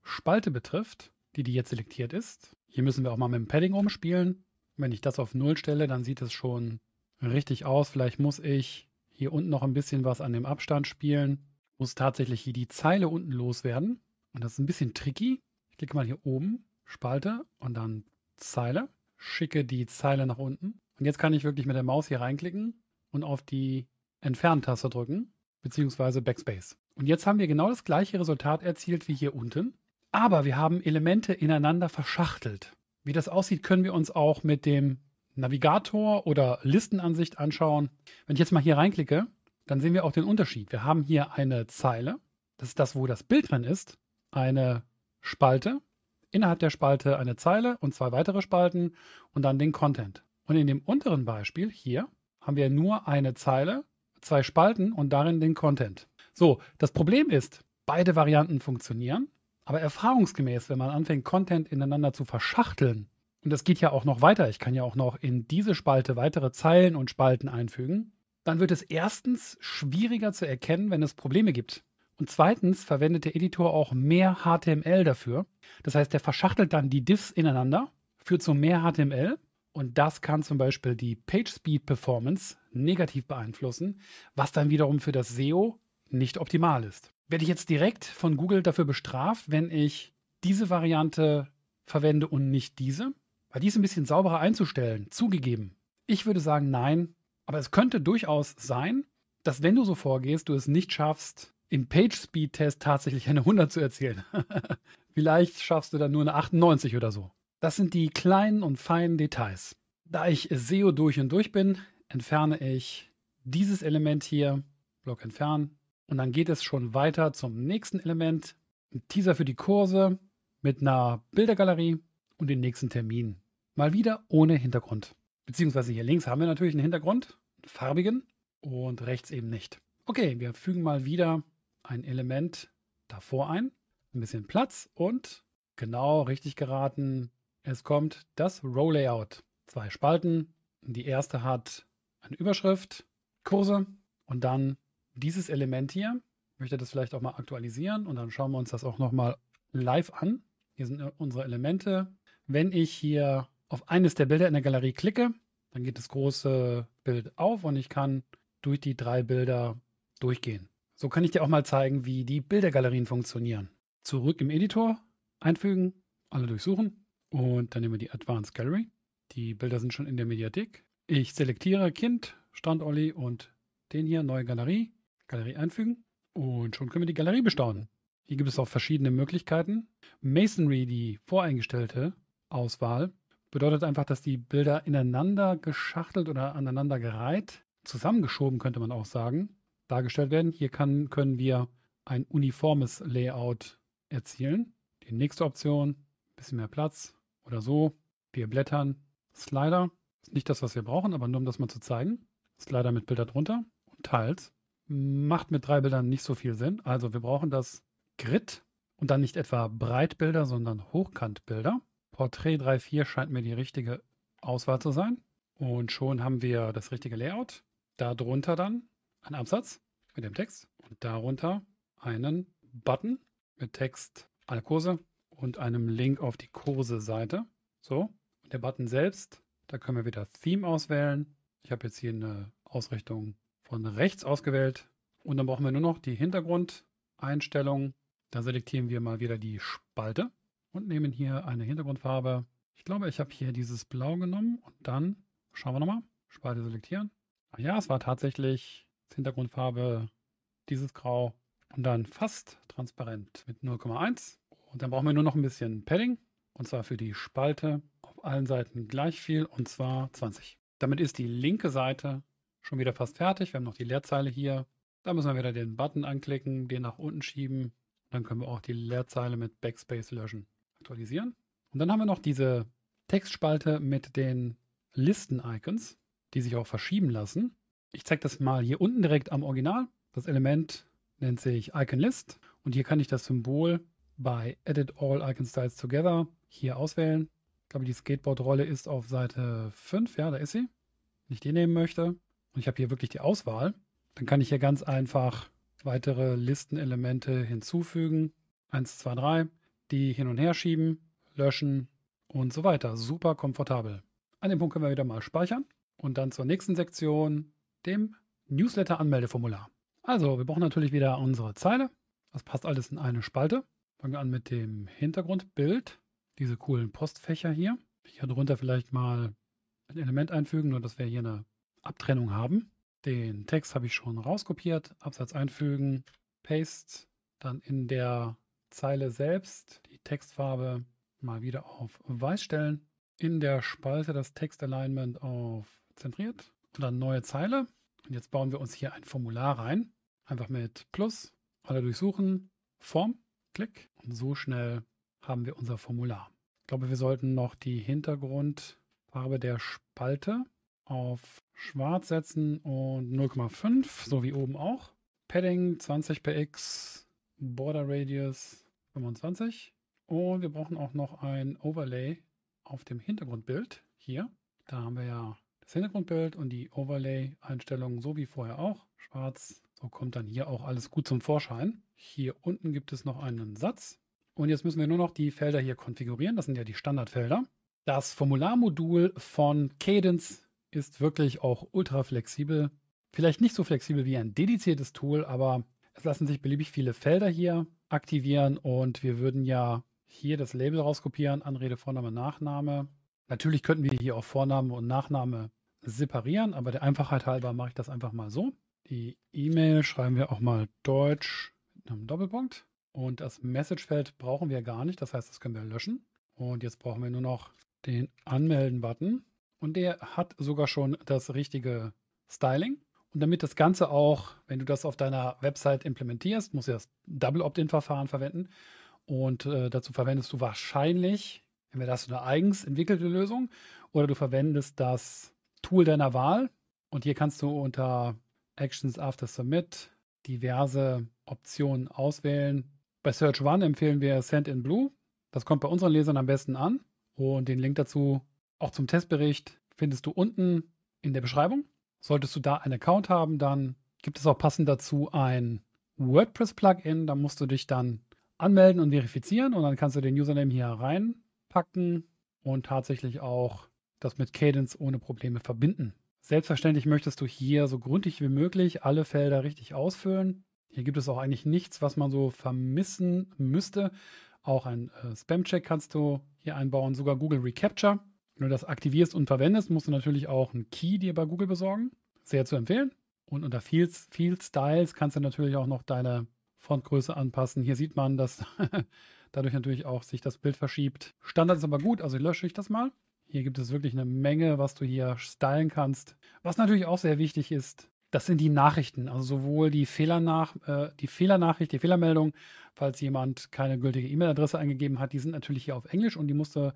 Speaker 1: Spalte betrifft, die die jetzt selektiert ist, hier müssen wir auch mal mit dem Padding umspielen. Wenn ich das auf 0 stelle, dann sieht es schon richtig aus. Vielleicht muss ich hier unten noch ein bisschen was an dem Abstand spielen. Muss tatsächlich hier die Zeile unten loswerden. Und das ist ein bisschen tricky. Ich klicke mal hier oben, Spalte und dann Zeile, schicke die Zeile nach unten. Und jetzt kann ich wirklich mit der Maus hier reinklicken und auf die Entferntaste drücken, beziehungsweise Backspace. Und jetzt haben wir genau das gleiche Resultat erzielt wie hier unten, aber wir haben Elemente ineinander verschachtelt. Wie das aussieht, können wir uns auch mit dem Navigator oder Listenansicht anschauen. Wenn ich jetzt mal hier reinklicke, dann sehen wir auch den Unterschied. Wir haben hier eine Zeile, das ist das, wo das Bild drin ist, eine Spalte, innerhalb der Spalte eine Zeile und zwei weitere Spalten und dann den Content. Und in dem unteren Beispiel hier haben wir nur eine Zeile, zwei Spalten und darin den Content. So, das Problem ist, beide Varianten funktionieren, aber erfahrungsgemäß, wenn man anfängt, Content ineinander zu verschachteln, und das geht ja auch noch weiter, ich kann ja auch noch in diese Spalte weitere Zeilen und Spalten einfügen, dann wird es erstens schwieriger zu erkennen, wenn es Probleme gibt. Und zweitens verwendet der Editor auch mehr HTML dafür. Das heißt, der verschachtelt dann die Diffs ineinander, führt zu mehr HTML und das kann zum Beispiel die Page Speed Performance negativ beeinflussen, was dann wiederum für das SEO nicht optimal ist. Werde ich jetzt direkt von Google dafür bestraft, wenn ich diese Variante verwende und nicht diese? Weil die ist ein bisschen sauberer einzustellen, zugegeben. Ich würde sagen, nein. Aber es könnte durchaus sein, dass wenn du so vorgehst, du es nicht schaffst, im Page-Speed-Test tatsächlich eine 100 zu erzielen. Vielleicht schaffst du dann nur eine 98 oder so. Das sind die kleinen und feinen Details. Da ich SEO durch und durch bin, entferne ich dieses Element hier, Block entfernen, und dann geht es schon weiter zum nächsten Element. Ein Teaser für die Kurse mit einer Bildergalerie und den nächsten Termin. Mal wieder ohne Hintergrund. Beziehungsweise hier links haben wir natürlich einen Hintergrund, einen farbigen, und rechts eben nicht. Okay, wir fügen mal wieder ein Element davor ein, ein bisschen Platz und genau richtig geraten, es kommt das Row Layout. Zwei Spalten. Die erste hat eine Überschrift, Kurse und dann dieses Element hier. Ich möchte das vielleicht auch mal aktualisieren und dann schauen wir uns das auch nochmal live an. Hier sind unsere Elemente. Wenn ich hier auf eines der Bilder in der Galerie klicke, dann geht das große Bild auf und ich kann durch die drei Bilder durchgehen. So kann ich dir auch mal zeigen, wie die Bildergalerien funktionieren. Zurück im Editor, einfügen, alle durchsuchen und dann nehmen wir die Advanced Gallery. Die Bilder sind schon in der Mediathek. Ich selektiere Kind, Stand Olli und den hier, neue Galerie. Galerie einfügen und schon können wir die Galerie bestaunen. Hier gibt es auch verschiedene Möglichkeiten. Masonry, die voreingestellte Auswahl, bedeutet einfach, dass die Bilder ineinander geschachtelt oder aneinander gereiht, zusammengeschoben könnte man auch sagen, dargestellt werden. Hier kann, können wir ein uniformes Layout erzielen. Die nächste Option, bisschen mehr Platz oder so. Wir blättern Slider. Ist nicht das, was wir brauchen, aber nur um das mal zu zeigen. Slider mit Bilder drunter und Teils. Macht mit drei Bildern nicht so viel Sinn. Also wir brauchen das Grid und dann nicht etwa Breitbilder, sondern Hochkantbilder. Portrait 3.4 scheint mir die richtige Auswahl zu sein. Und schon haben wir das richtige Layout. Darunter dann einen Absatz mit dem Text und darunter einen Button mit Text alle Kurse und einem Link auf die Kurse-Seite. So, und der Button selbst, da können wir wieder Theme auswählen. Ich habe jetzt hier eine Ausrichtung von rechts ausgewählt. Und dann brauchen wir nur noch die Hintergrundeinstellung. Da selektieren wir mal wieder die Spalte und nehmen hier eine Hintergrundfarbe. Ich glaube, ich habe hier dieses Blau genommen und dann schauen wir nochmal. Spalte selektieren. Ach ja, es war tatsächlich Hintergrundfarbe dieses Grau und dann fast transparent mit 0,1. Und dann brauchen wir nur noch ein bisschen Padding und zwar für die Spalte auf allen Seiten gleich viel und zwar 20. Damit ist die linke Seite schon wieder fast fertig. Wir haben noch die Leerzeile hier. Da müssen wir wieder den Button anklicken, den nach unten schieben. Dann können wir auch die Leerzeile mit Backspace löschen. Aktualisieren. Und dann haben wir noch diese Textspalte mit den Listen-Icons, die sich auch verschieben lassen. Ich zeige das mal hier unten direkt am Original. Das Element nennt sich Icon List und hier kann ich das Symbol bei Edit All Icon Styles Together hier auswählen. Ich glaube, die Skateboard-Rolle ist auf Seite 5. Ja, da ist sie. Wenn ich die nehmen möchte und ich habe hier wirklich die Auswahl, dann kann ich hier ganz einfach weitere Listenelemente hinzufügen. 1, 2, 3, die hin und her schieben, löschen und so weiter. Super komfortabel. An dem Punkt können wir wieder mal speichern und dann zur nächsten Sektion dem Newsletter-Anmeldeformular. Also, wir brauchen natürlich wieder unsere Zeile. Das passt alles in eine Spalte. Fangen wir an mit dem Hintergrundbild. Diese coolen Postfächer hier. Hier drunter vielleicht mal ein Element einfügen, nur dass wir hier eine Abtrennung haben. Den Text habe ich schon rauskopiert. Absatz einfügen, paste. Dann in der Zeile selbst die Textfarbe mal wieder auf weiß stellen. In der Spalte das Textalignment auf zentriert. Und dann neue Zeile. Und jetzt bauen wir uns hier ein Formular rein. Einfach mit Plus, alle durchsuchen, Form, Klick. Und so schnell haben wir unser Formular. Ich glaube, wir sollten noch die Hintergrundfarbe der Spalte auf schwarz setzen und 0,5, so wie oben auch. Padding 20 px, Border Radius 25. Und wir brauchen auch noch ein Overlay auf dem Hintergrundbild hier. Da haben wir ja das Hintergrundbild und die Overlay-Einstellungen so wie vorher auch. Schwarz, so kommt dann hier auch alles gut zum Vorschein. Hier unten gibt es noch einen Satz. Und jetzt müssen wir nur noch die Felder hier konfigurieren. Das sind ja die Standardfelder. Das Formularmodul von Cadence ist wirklich auch ultra flexibel. Vielleicht nicht so flexibel wie ein dediziertes Tool, aber es lassen sich beliebig viele Felder hier aktivieren und wir würden ja hier das Label rauskopieren, Anrede, Vorname, Nachname. Natürlich könnten wir hier auch Vorname und Nachname separieren, aber der Einfachheit halber mache ich das einfach mal so. Die E-Mail schreiben wir auch mal Deutsch mit einem Doppelpunkt. Und das Message-Feld brauchen wir gar nicht, das heißt, das können wir löschen. Und jetzt brauchen wir nur noch den Anmelden-Button. Und der hat sogar schon das richtige Styling. Und damit das Ganze auch, wenn du das auf deiner Website implementierst, musst du das Double Opt-in-Verfahren verwenden. Und äh, dazu verwendest du wahrscheinlich, entweder hast du eine eigens entwickelte Lösung oder du verwendest das Tool deiner Wahl. Und hier kannst du unter Actions After Submit diverse Optionen auswählen. Bei Search One empfehlen wir Send in Blue. Das kommt bei unseren Lesern am besten an. Und den Link dazu, auch zum Testbericht, findest du unten in der Beschreibung. Solltest du da einen Account haben, dann gibt es auch passend dazu ein WordPress-Plugin. Da musst du dich dann anmelden und verifizieren und dann kannst du den Username hier reinpacken und tatsächlich auch das mit Cadence ohne Probleme verbinden. Selbstverständlich möchtest du hier so gründlich wie möglich alle Felder richtig ausfüllen. Hier gibt es auch eigentlich nichts, was man so vermissen müsste. Auch ein äh, Spam-Check kannst du hier einbauen, sogar Google Recapture. Wenn du das aktivierst und verwendest, musst du natürlich auch einen Key dir bei Google besorgen. Sehr zu empfehlen. Und unter Fields, Field Styles kannst du natürlich auch noch deine Fontgröße anpassen. Hier sieht man, dass dadurch natürlich auch sich das Bild verschiebt. Standard ist aber gut, also lösche ich das mal. Hier gibt es wirklich eine Menge, was du hier stylen kannst. Was natürlich auch sehr wichtig ist, das sind die Nachrichten, also sowohl die, Fehlernach äh, die Fehlernachricht, die Fehlermeldung, falls jemand keine gültige E-Mail-Adresse eingegeben hat, die sind natürlich hier auf Englisch und die musst du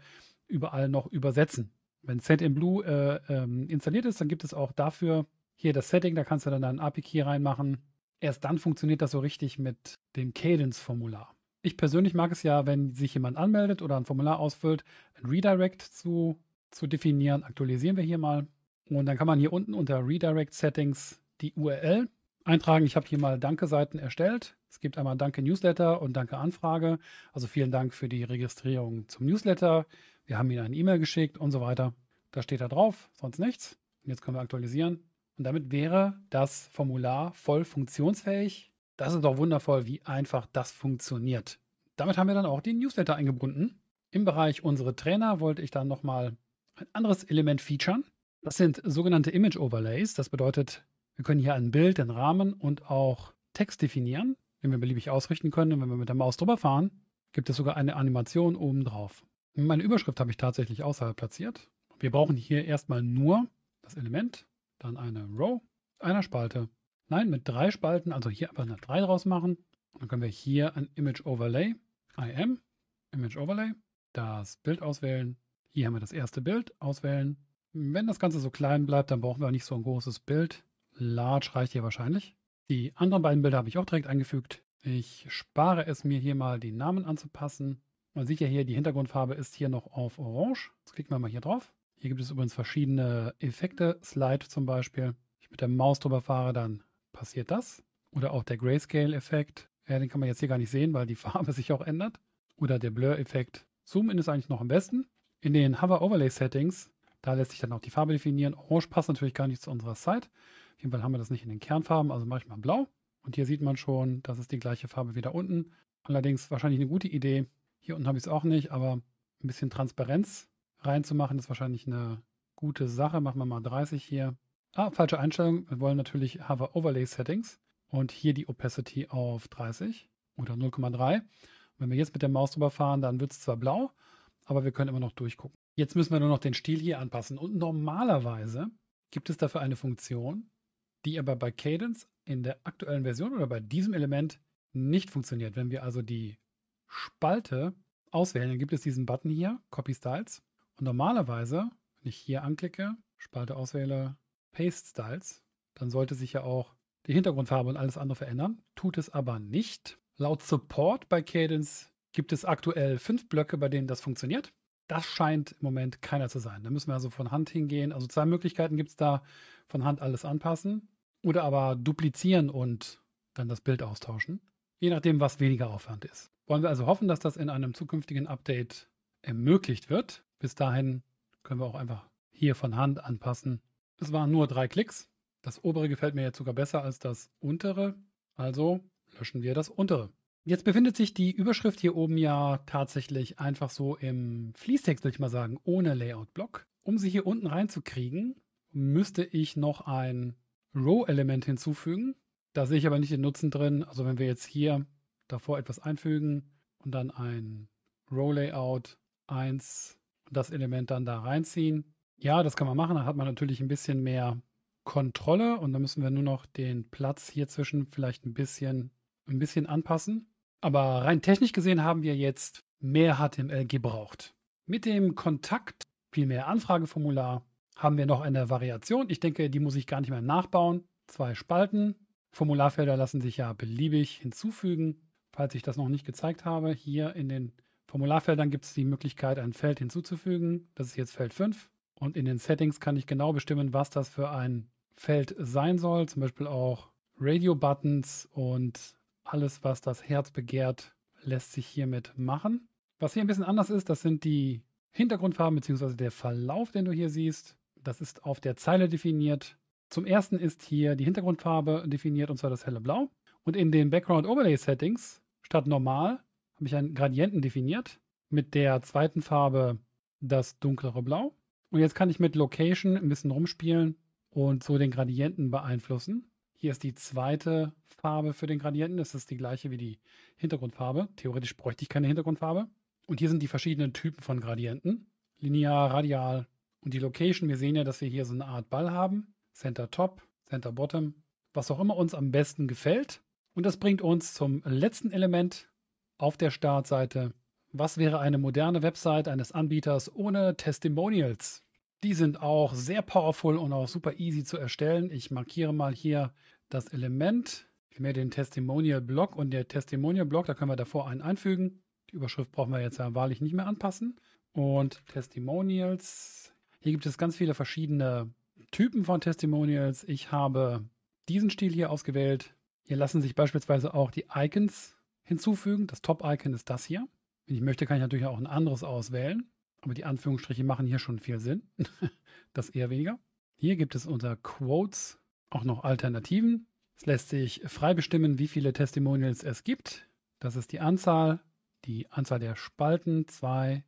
Speaker 1: überall noch übersetzen. Wenn Set in Blue äh, ähm, installiert ist, dann gibt es auch dafür hier das Setting, da kannst du dann deinen API-Key reinmachen. Erst dann funktioniert das so richtig mit dem Cadence-Formular ich persönlich mag es ja, wenn sich jemand anmeldet oder ein Formular ausfüllt, ein Redirect zu, zu definieren. Aktualisieren wir hier mal. Und dann kann man hier unten unter Redirect Settings die URL eintragen. Ich habe hier mal Danke-Seiten erstellt. Es gibt einmal Danke Newsletter und Danke Anfrage. Also vielen Dank für die Registrierung zum Newsletter. Wir haben Ihnen eine E-Mail geschickt und so weiter. Da steht da drauf, sonst nichts. Und jetzt können wir aktualisieren. Und damit wäre das Formular voll funktionsfähig das ist doch wundervoll, wie einfach das funktioniert. Damit haben wir dann auch den Newsletter eingebunden. Im Bereich unsere Trainer wollte ich dann nochmal ein anderes Element featuren. Das sind sogenannte Image Overlays. Das bedeutet, wir können hier ein Bild, den Rahmen und auch Text definieren, den wir beliebig ausrichten können. Und wenn wir mit der Maus drüber fahren, gibt es sogar eine Animation oben drauf. Meine Überschrift habe ich tatsächlich außerhalb platziert. Wir brauchen hier erstmal nur das Element, dann eine Row, einer Spalte Nein, mit drei Spalten, also hier einfach eine 3 draus machen. Dann können wir hier ein Image Overlay, IM, Image Overlay, das Bild auswählen. Hier haben wir das erste Bild, auswählen. Wenn das Ganze so klein bleibt, dann brauchen wir nicht so ein großes Bild. Large reicht hier wahrscheinlich. Die anderen beiden Bilder habe ich auch direkt eingefügt. Ich spare es mir hier mal, die Namen anzupassen. Man sieht ja hier, die Hintergrundfarbe ist hier noch auf Orange. Jetzt klicken wir mal hier drauf. Hier gibt es übrigens verschiedene Effekte. Slide zum Beispiel. ich mit der Maus drüber fahre, dann passiert das. Oder auch der Grayscale-Effekt, ja, den kann man jetzt hier gar nicht sehen, weil die Farbe sich auch ändert. Oder der Blur-Effekt. Zoom-In ist eigentlich noch am besten. In den Hover-Overlay-Settings, da lässt sich dann auch die Farbe definieren. Orange passt natürlich gar nicht zu unserer Site. Auf jeden Fall haben wir das nicht in den Kernfarben, also manchmal blau. Und hier sieht man schon, das ist die gleiche Farbe wie da unten. Allerdings wahrscheinlich eine gute Idee. Hier unten habe ich es auch nicht, aber ein bisschen Transparenz reinzumachen ist wahrscheinlich eine gute Sache. Machen wir mal 30 hier. Ah, falsche Einstellung. Wir wollen natürlich Hover Overlay Settings und hier die Opacity auf 30 oder 0,3. Wenn wir jetzt mit der Maus drüber fahren, dann wird es zwar blau, aber wir können immer noch durchgucken. Jetzt müssen wir nur noch den Stil hier anpassen. Und normalerweise gibt es dafür eine Funktion, die aber bei Cadence in der aktuellen Version oder bei diesem Element nicht funktioniert. Wenn wir also die Spalte auswählen, dann gibt es diesen Button hier, Copy Styles. Und normalerweise, wenn ich hier anklicke, Spalte auswähle, Paste Styles, dann sollte sich ja auch die Hintergrundfarbe und alles andere verändern. Tut es aber nicht. Laut Support bei Cadence gibt es aktuell fünf Blöcke, bei denen das funktioniert. Das scheint im Moment keiner zu sein. Da müssen wir also von Hand hingehen. Also zwei Möglichkeiten gibt es da, von Hand alles anpassen oder aber duplizieren und dann das Bild austauschen. Je nachdem, was weniger Aufwand ist. Wollen wir also hoffen, dass das in einem zukünftigen Update ermöglicht wird. Bis dahin können wir auch einfach hier von Hand anpassen es waren nur drei Klicks. Das obere gefällt mir jetzt sogar besser als das untere. Also löschen wir das untere. Jetzt befindet sich die Überschrift hier oben ja tatsächlich einfach so im Fließtext, würde ich mal sagen, ohne Layout-Block. Um sie hier unten reinzukriegen, müsste ich noch ein Row-Element hinzufügen. Da sehe ich aber nicht den Nutzen drin. Also wenn wir jetzt hier davor etwas einfügen und dann ein Row-Layout 1 und das Element dann da reinziehen, ja, das kann man machen. Da hat man natürlich ein bisschen mehr Kontrolle und da müssen wir nur noch den Platz hier zwischen vielleicht ein bisschen, ein bisschen anpassen. Aber rein technisch gesehen haben wir jetzt mehr HTML gebraucht. Mit dem Kontakt, vielmehr Anfrageformular, haben wir noch eine Variation. Ich denke, die muss ich gar nicht mehr nachbauen. Zwei Spalten. Formularfelder lassen sich ja beliebig hinzufügen. Falls ich das noch nicht gezeigt habe, hier in den Formularfeldern gibt es die Möglichkeit, ein Feld hinzuzufügen. Das ist jetzt Feld 5. Und in den Settings kann ich genau bestimmen, was das für ein Feld sein soll. Zum Beispiel auch Radio-Buttons und alles, was das Herz begehrt, lässt sich hiermit machen. Was hier ein bisschen anders ist, das sind die Hintergrundfarben bzw. der Verlauf, den du hier siehst. Das ist auf der Zeile definiert. Zum ersten ist hier die Hintergrundfarbe definiert und zwar das helle Blau. Und in den Background Overlay Settings statt normal habe ich einen Gradienten definiert. Mit der zweiten Farbe das dunklere Blau. Und jetzt kann ich mit Location ein bisschen rumspielen und so den Gradienten beeinflussen. Hier ist die zweite Farbe für den Gradienten. Das ist die gleiche wie die Hintergrundfarbe. Theoretisch bräuchte ich keine Hintergrundfarbe. Und hier sind die verschiedenen Typen von Gradienten. Linear, radial und die Location. Wir sehen ja, dass wir hier so eine Art Ball haben. Center Top, Center Bottom, was auch immer uns am besten gefällt. Und das bringt uns zum letzten Element auf der Startseite was wäre eine moderne Website eines Anbieters ohne Testimonials? Die sind auch sehr powerful und auch super easy zu erstellen. Ich markiere mal hier das Element, mir den Testimonial-Block und der Testimonial-Block, da können wir davor einen einfügen. Die Überschrift brauchen wir jetzt ja wahrlich nicht mehr anpassen. Und Testimonials. Hier gibt es ganz viele verschiedene Typen von Testimonials. Ich habe diesen Stil hier ausgewählt. Hier lassen sich beispielsweise auch die Icons hinzufügen. Das Top-Icon ist das hier. Wenn ich möchte, kann ich natürlich auch ein anderes auswählen. Aber die Anführungsstriche machen hier schon viel Sinn. das eher weniger. Hier gibt es unter Quotes auch noch Alternativen. Es lässt sich frei bestimmen, wie viele Testimonials es gibt. Das ist die Anzahl, die Anzahl der Spalten, zwei,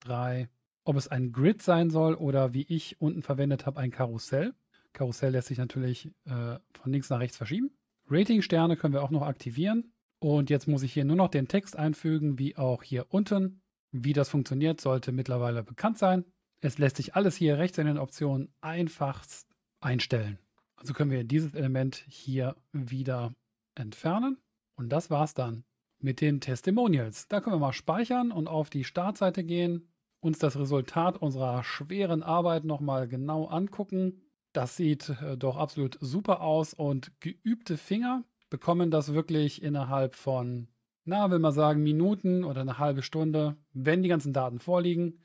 Speaker 1: drei. Ob es ein Grid sein soll oder wie ich unten verwendet habe, ein Karussell. Karussell lässt sich natürlich äh, von links nach rechts verschieben. Ratingsterne können wir auch noch aktivieren. Und jetzt muss ich hier nur noch den Text einfügen, wie auch hier unten. Wie das funktioniert, sollte mittlerweile bekannt sein. Es lässt sich alles hier rechts in den Optionen einfach einstellen. Also können wir dieses Element hier wieder entfernen. Und das war's dann mit den Testimonials. Da können wir mal speichern und auf die Startseite gehen, uns das Resultat unserer schweren Arbeit nochmal genau angucken. Das sieht äh, doch absolut super aus und geübte Finger bekommen das wirklich innerhalb von, na, will man sagen, Minuten oder eine halbe Stunde, wenn die ganzen Daten vorliegen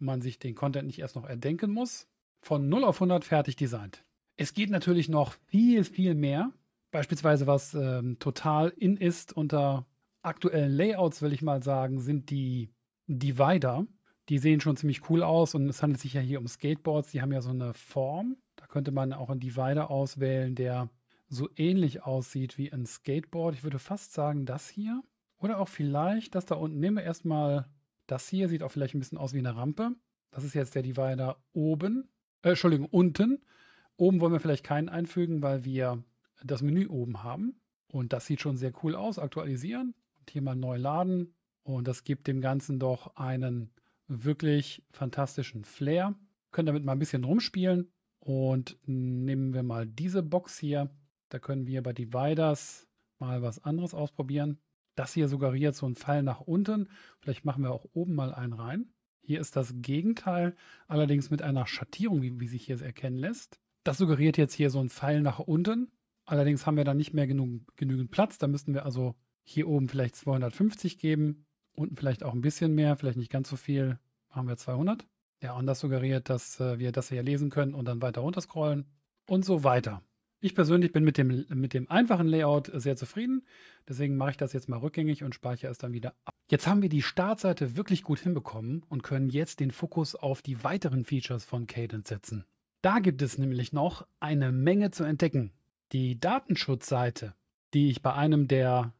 Speaker 1: und man sich den Content nicht erst noch erdenken muss, von 0 auf 100 fertig designt. Es geht natürlich noch viel, viel mehr. Beispielsweise, was ähm, total in ist unter aktuellen Layouts, will ich mal sagen, sind die Divider. Die sehen schon ziemlich cool aus und es handelt sich ja hier um Skateboards. Die haben ja so eine Form. Da könnte man auch einen Divider auswählen, der so ähnlich aussieht wie ein Skateboard. Ich würde fast sagen, das hier. Oder auch vielleicht, das da unten nehmen wir erstmal das hier, sieht auch vielleicht ein bisschen aus wie eine Rampe. Das ist jetzt der Divider oben. Äh, Entschuldigung, unten. Oben wollen wir vielleicht keinen einfügen, weil wir das Menü oben haben. Und das sieht schon sehr cool aus. Aktualisieren und hier mal neu laden. Und das gibt dem Ganzen doch einen wirklich fantastischen Flair. Können damit mal ein bisschen rumspielen. Und nehmen wir mal diese Box hier. Da können wir bei Dividers mal was anderes ausprobieren. Das hier suggeriert so einen Fall nach unten. Vielleicht machen wir auch oben mal einen rein. Hier ist das Gegenteil, allerdings mit einer Schattierung, wie, wie sich hier erkennen lässt. Das suggeriert jetzt hier so einen Pfeil nach unten. Allerdings haben wir da nicht mehr genug, genügend Platz. Da müssten wir also hier oben vielleicht 250 geben, unten vielleicht auch ein bisschen mehr, vielleicht nicht ganz so viel. Machen wir 200. Ja, und das suggeriert, dass äh, wir das hier lesen können und dann weiter runterscrollen und so weiter ich persönlich bin mit dem, mit dem einfachen Layout sehr zufrieden. Deswegen mache ich das jetzt mal rückgängig und speichere es dann wieder ab. Jetzt haben wir die Startseite wirklich gut hinbekommen und können jetzt den Fokus auf die weiteren Features von Cadence setzen. Da gibt es nämlich noch eine Menge zu entdecken. Die Datenschutzseite, die ich bei einem der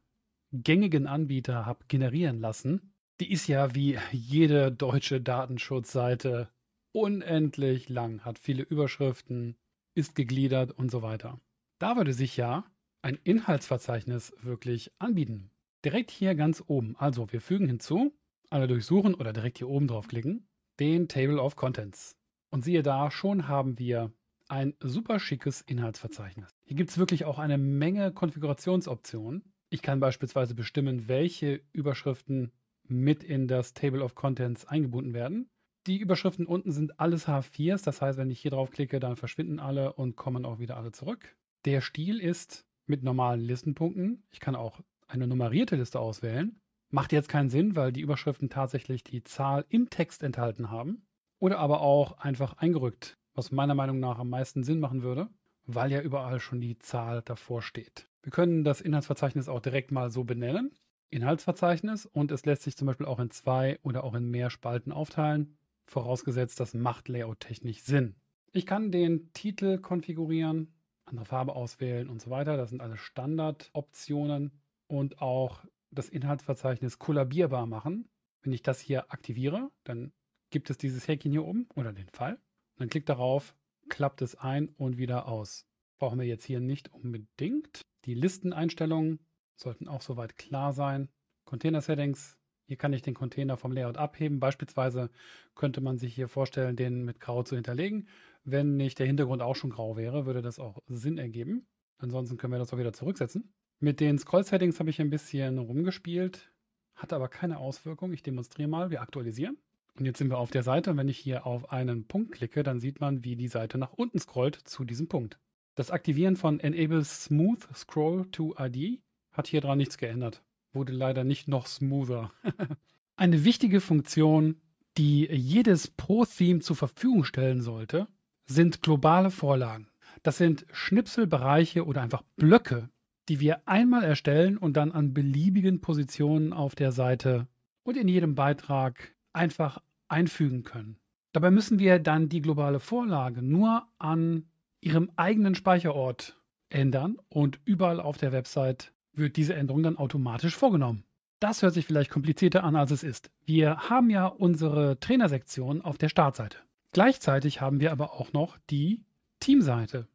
Speaker 1: gängigen Anbieter habe generieren lassen, die ist ja wie jede deutsche Datenschutzseite unendlich lang, hat viele Überschriften, ist gegliedert und so weiter. Da würde sich ja ein Inhaltsverzeichnis wirklich anbieten. Direkt hier ganz oben. Also wir fügen hinzu, alle durchsuchen oder direkt hier oben draufklicken, den Table of Contents. Und siehe da, schon haben wir ein super schickes Inhaltsverzeichnis. Hier gibt es wirklich auch eine Menge Konfigurationsoptionen. Ich kann beispielsweise bestimmen, welche Überschriften mit in das Table of Contents eingebunden werden die Überschriften unten sind alles H4s, das heißt, wenn ich hier drauf klicke, dann verschwinden alle und kommen auch wieder alle zurück. Der Stil ist mit normalen Listenpunkten. Ich kann auch eine nummerierte Liste auswählen. Macht jetzt keinen Sinn, weil die Überschriften tatsächlich die Zahl im Text enthalten haben. Oder aber auch einfach eingerückt, was meiner Meinung nach am meisten Sinn machen würde, weil ja überall schon die Zahl davor steht. Wir können das Inhaltsverzeichnis auch direkt mal so benennen. Inhaltsverzeichnis und es lässt sich zum Beispiel auch in zwei oder auch in mehr Spalten aufteilen vorausgesetzt, das macht layout-technisch Sinn. Ich kann den Titel konfigurieren, andere Farbe auswählen und so weiter. Das sind alle Standardoptionen und auch das Inhaltsverzeichnis kollabierbar machen. Wenn ich das hier aktiviere, dann gibt es dieses Häkchen hier oben oder den Fall. Und dann klickt darauf, klappt es ein und wieder aus. Brauchen wir jetzt hier nicht unbedingt. Die Listeneinstellungen sollten auch soweit klar sein. Container Settings hier kann ich den Container vom Layout abheben. Beispielsweise könnte man sich hier vorstellen, den mit Grau zu hinterlegen. Wenn nicht der Hintergrund auch schon grau wäre, würde das auch Sinn ergeben. Ansonsten können wir das auch wieder zurücksetzen. Mit den Scroll-Settings habe ich ein bisschen rumgespielt, hat aber keine Auswirkung. Ich demonstriere mal, wir aktualisieren. Und jetzt sind wir auf der Seite und wenn ich hier auf einen Punkt klicke, dann sieht man, wie die Seite nach unten scrollt zu diesem Punkt. Das Aktivieren von Enable Smooth Scroll to ID hat hier dran nichts geändert wurde leider nicht noch smoother. Eine wichtige Funktion, die jedes Pro-Theme zur Verfügung stellen sollte, sind globale Vorlagen. Das sind Schnipselbereiche oder einfach Blöcke, die wir einmal erstellen und dann an beliebigen Positionen auf der Seite und in jedem Beitrag einfach einfügen können. Dabei müssen wir dann die globale Vorlage nur an ihrem eigenen Speicherort ändern und überall auf der Website wird diese Änderung dann automatisch vorgenommen. Das hört sich vielleicht komplizierter an, als es ist. Wir haben ja unsere Trainersektion auf der Startseite. Gleichzeitig haben wir aber auch noch die Teamseite.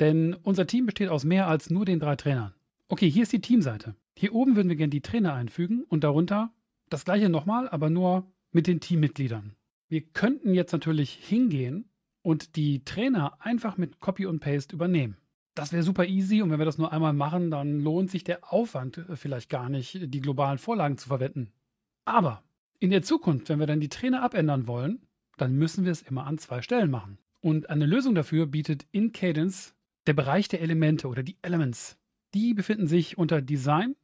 Speaker 1: Denn unser Team besteht aus mehr als nur den drei Trainern. Okay, hier ist die Teamseite. Hier oben würden wir gerne die Trainer einfügen und darunter das gleiche nochmal, aber nur mit den Teammitgliedern. Wir könnten jetzt natürlich hingehen und die Trainer einfach mit Copy und Paste übernehmen das wäre super easy und wenn wir das nur einmal machen, dann lohnt sich der Aufwand äh, vielleicht gar nicht, äh, die globalen Vorlagen zu verwenden. Aber in der Zukunft, wenn wir dann die Trainer abändern wollen, dann müssen wir es immer an zwei Stellen machen. Und eine Lösung dafür bietet in Cadence der Bereich der Elemente oder die Elements. Die befinden sich unter Design,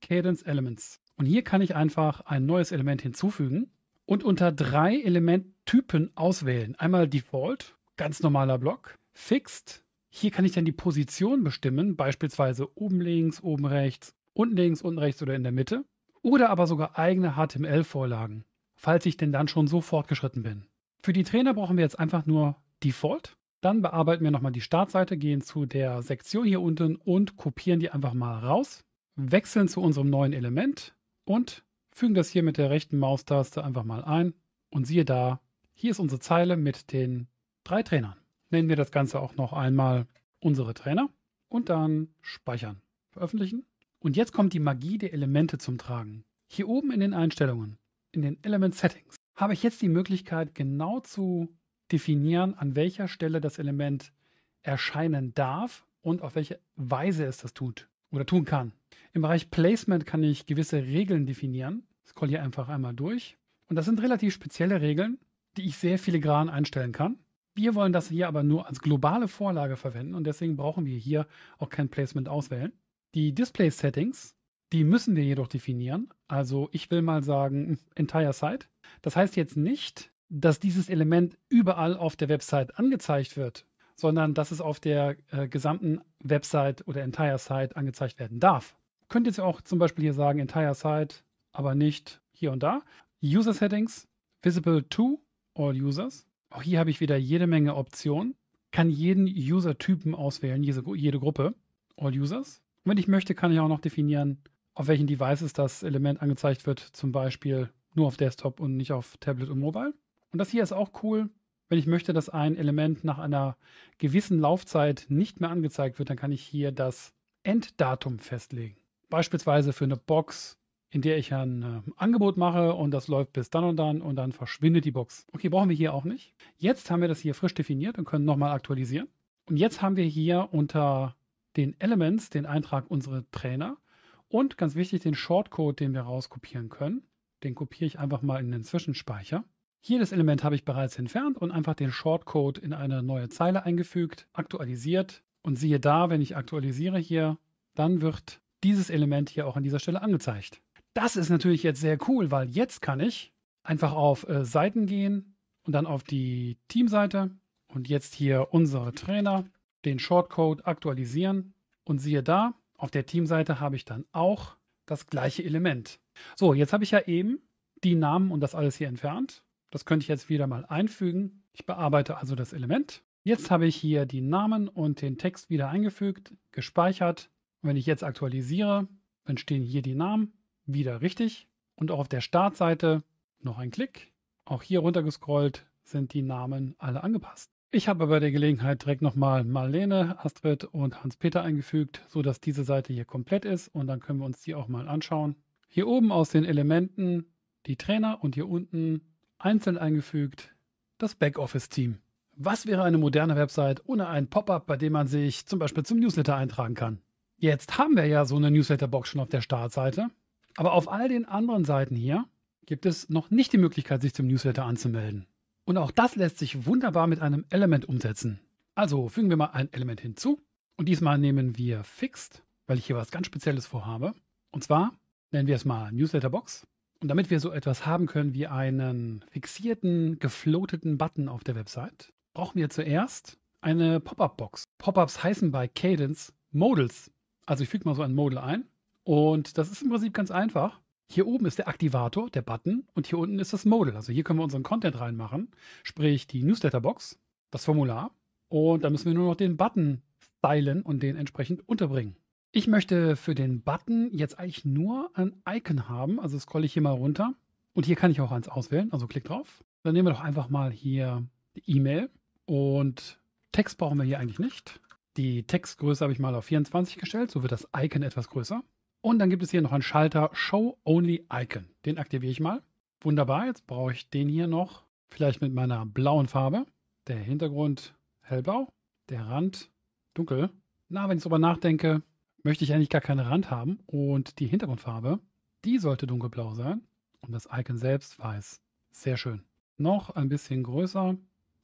Speaker 1: Cadence Elements. Und hier kann ich einfach ein neues Element hinzufügen und unter drei Elementtypen auswählen. Einmal Default, ganz normaler Block, Fixed, hier kann ich dann die Position bestimmen, beispielsweise oben links, oben rechts, unten links, unten rechts oder in der Mitte. Oder aber sogar eigene HTML-Vorlagen, falls ich denn dann schon so fortgeschritten bin. Für die Trainer brauchen wir jetzt einfach nur Default. Dann bearbeiten wir nochmal die Startseite, gehen zu der Sektion hier unten und kopieren die einfach mal raus. Wechseln zu unserem neuen Element und fügen das hier mit der rechten Maustaste einfach mal ein. Und siehe da, hier ist unsere Zeile mit den drei Trainern nennen wir das Ganze auch noch einmal unsere Trainer und dann speichern, veröffentlichen. Und jetzt kommt die Magie der Elemente zum Tragen. Hier oben in den Einstellungen, in den Element Settings, habe ich jetzt die Möglichkeit genau zu definieren, an welcher Stelle das Element erscheinen darf und auf welche Weise es das tut oder tun kann. Im Bereich Placement kann ich gewisse Regeln definieren. Scroll hier einfach einmal durch. Und das sind relativ spezielle Regeln, die ich sehr filigran einstellen kann. Wir wollen das hier aber nur als globale Vorlage verwenden und deswegen brauchen wir hier auch kein Placement auswählen. Die Display-Settings, die müssen wir jedoch definieren. Also ich will mal sagen, entire site. Das heißt jetzt nicht, dass dieses Element überall auf der Website angezeigt wird, sondern dass es auf der äh, gesamten Website oder entire site angezeigt werden darf. Könnt ihr jetzt auch zum Beispiel hier sagen, entire site, aber nicht hier und da. User Settings, visible to all users. Auch hier habe ich wieder jede Menge Optionen, kann jeden User-Typen auswählen, jede, jede Gruppe, All Users. Und wenn ich möchte, kann ich auch noch definieren, auf welchen Devices das Element angezeigt wird, zum Beispiel nur auf Desktop und nicht auf Tablet und Mobile. Und das hier ist auch cool. Wenn ich möchte, dass ein Element nach einer gewissen Laufzeit nicht mehr angezeigt wird, dann kann ich hier das Enddatum festlegen. Beispielsweise für eine Box in der ich ein äh, Angebot mache und das läuft bis dann und dann und dann verschwindet die Box. Okay, brauchen wir hier auch nicht. Jetzt haben wir das hier frisch definiert und können nochmal aktualisieren. Und jetzt haben wir hier unter den Elements den Eintrag unsere Trainer und ganz wichtig den Shortcode, den wir rauskopieren können. Den kopiere ich einfach mal in den Zwischenspeicher. Hier das Element habe ich bereits entfernt und einfach den Shortcode in eine neue Zeile eingefügt, aktualisiert und siehe da, wenn ich aktualisiere hier, dann wird dieses Element hier auch an dieser Stelle angezeigt. Das ist natürlich jetzt sehr cool, weil jetzt kann ich einfach auf äh, Seiten gehen und dann auf die Teamseite und jetzt hier unsere Trainer, den Shortcode aktualisieren und siehe da, auf der Teamseite habe ich dann auch das gleiche Element. So, jetzt habe ich ja eben die Namen und das alles hier entfernt. Das könnte ich jetzt wieder mal einfügen. Ich bearbeite also das Element. Jetzt habe ich hier die Namen und den Text wieder eingefügt, gespeichert. Und wenn ich jetzt aktualisiere, dann stehen hier die Namen wieder richtig. Und auch auf der Startseite noch ein Klick. Auch hier runtergescrollt sind die Namen alle angepasst. Ich habe bei der Gelegenheit direkt nochmal Marlene, Astrid und Hans-Peter eingefügt, sodass diese Seite hier komplett ist und dann können wir uns die auch mal anschauen. Hier oben aus den Elementen die Trainer und hier unten einzeln eingefügt das Backoffice-Team. Was wäre eine moderne Website ohne ein Pop-up, bei dem man sich zum Beispiel zum Newsletter eintragen kann? Jetzt haben wir ja so eine Newsletter-Box schon auf der Startseite. Aber auf all den anderen Seiten hier gibt es noch nicht die Möglichkeit, sich zum Newsletter anzumelden. Und auch das lässt sich wunderbar mit einem Element umsetzen. Also fügen wir mal ein Element hinzu. Und diesmal nehmen wir Fixed, weil ich hier was ganz Spezielles vorhabe. Und zwar nennen wir es mal Newsletterbox. Und damit wir so etwas haben können wie einen fixierten, gefloateten Button auf der Website, brauchen wir zuerst eine Pop-up-Box. Pop-ups heißen bei Cadence Modals. Also ich füge mal so ein Modal ein und das ist im Prinzip ganz einfach. Hier oben ist der Aktivator, der Button, und hier unten ist das Modal. Also hier können wir unseren Content reinmachen, sprich die Newsletterbox, das Formular. Und da müssen wir nur noch den Button stylen und den entsprechend unterbringen. Ich möchte für den Button jetzt eigentlich nur ein Icon haben. Also scrolle ich hier mal runter. Und hier kann ich auch eins auswählen. Also klick drauf. Dann nehmen wir doch einfach mal hier die E-Mail. Und Text brauchen wir hier eigentlich nicht. Die Textgröße habe ich mal auf 24 gestellt. So wird das Icon etwas größer. Und dann gibt es hier noch einen Schalter Show Only Icon. Den aktiviere ich mal. Wunderbar, jetzt brauche ich den hier noch. Vielleicht mit meiner blauen Farbe. Der Hintergrund hellblau, der Rand dunkel. Na, wenn ich darüber nachdenke, möchte ich eigentlich gar keinen Rand haben. Und die Hintergrundfarbe, die sollte dunkelblau sein. Und das Icon selbst weiß. Sehr schön. Noch ein bisschen größer,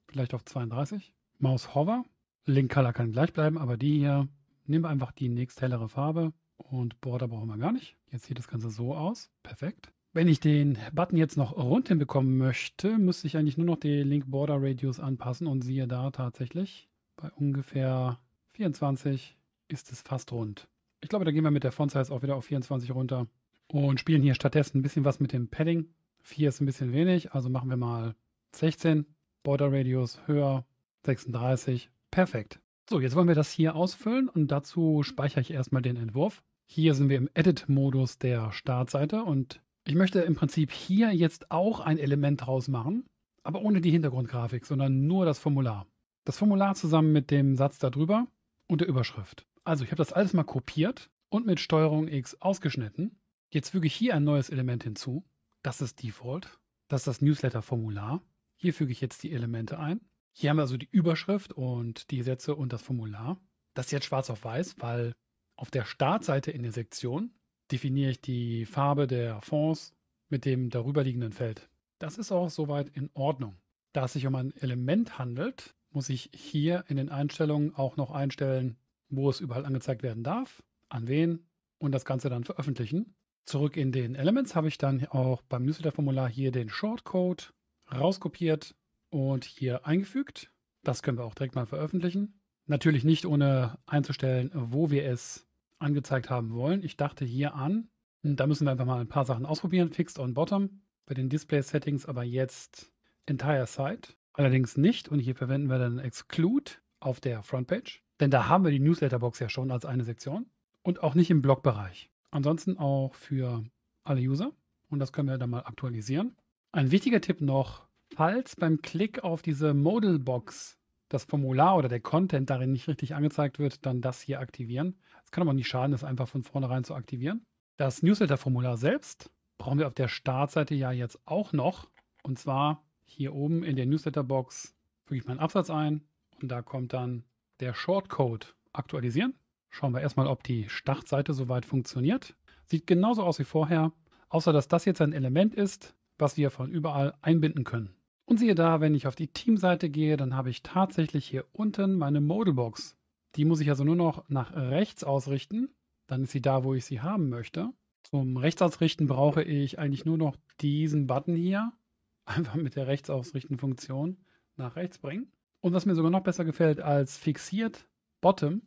Speaker 1: vielleicht auf 32. Maus Hover. Link Color kann gleich bleiben, aber die hier, nehmen wir einfach die nächst hellere Farbe. Und Border brauchen wir gar nicht. Jetzt sieht das Ganze so aus. Perfekt. Wenn ich den Button jetzt noch rund hinbekommen möchte, müsste ich eigentlich nur noch den Link Border Radius anpassen und siehe da tatsächlich, bei ungefähr 24 ist es fast rund. Ich glaube, da gehen wir mit der Font Size auch wieder auf 24 runter und spielen hier stattdessen ein bisschen was mit dem Padding. 4 ist ein bisschen wenig, also machen wir mal 16, Border Radius höher, 36, perfekt. So, jetzt wollen wir das hier ausfüllen und dazu speichere ich erstmal den Entwurf. Hier sind wir im Edit-Modus der Startseite und ich möchte im Prinzip hier jetzt auch ein Element draus machen, aber ohne die Hintergrundgrafik, sondern nur das Formular. Das Formular zusammen mit dem Satz darüber und der Überschrift. Also ich habe das alles mal kopiert und mit Steuerung X ausgeschnitten. Jetzt füge ich hier ein neues Element hinzu. Das ist Default. Das ist das Newsletter-Formular. Hier füge ich jetzt die Elemente ein. Hier haben wir also die Überschrift und die Sätze und das Formular. Das ist jetzt schwarz auf weiß, weil auf der Startseite in der Sektion definiere ich die Farbe der Fonds mit dem darüberliegenden Feld. Das ist auch soweit in Ordnung. Da es sich um ein Element handelt, muss ich hier in den Einstellungen auch noch einstellen, wo es überall angezeigt werden darf, an wen und das Ganze dann veröffentlichen. Zurück in den Elements habe ich dann auch beim Newsletter-Formular hier den Shortcode rauskopiert und hier eingefügt. Das können wir auch direkt mal veröffentlichen. Natürlich nicht ohne einzustellen, wo wir es angezeigt haben wollen. Ich dachte hier an, hm, da müssen wir einfach mal ein paar Sachen ausprobieren. Fixed on Bottom, bei den Display Settings aber jetzt Entire Site. Allerdings nicht. Und hier verwenden wir dann Exclude auf der Frontpage. Denn da haben wir die Newsletterbox ja schon als eine Sektion. Und auch nicht im Blogbereich. Ansonsten auch für alle User. Und das können wir dann mal aktualisieren. Ein wichtiger Tipp noch, falls beim Klick auf diese Modalbox das Formular oder der Content darin nicht richtig angezeigt wird, dann das hier aktivieren. Es kann aber nicht schaden, das einfach von vornherein zu aktivieren. Das Newsletter-Formular selbst brauchen wir auf der Startseite ja jetzt auch noch. Und zwar hier oben in der Newsletter-Box füge ich meinen Absatz ein und da kommt dann der Shortcode aktualisieren. Schauen wir erstmal, ob die Startseite soweit funktioniert. Sieht genauso aus wie vorher, außer dass das jetzt ein Element ist, was wir von überall einbinden können. Und siehe da, wenn ich auf die Teamseite gehe, dann habe ich tatsächlich hier unten meine Modelbox. Die muss ich also nur noch nach rechts ausrichten. Dann ist sie da, wo ich sie haben möchte. Zum Rechtsausrichten brauche ich eigentlich nur noch diesen Button hier. Einfach mit der Rechtsausrichten-Funktion nach rechts bringen. Und was mir sogar noch besser gefällt als fixiert Bottom,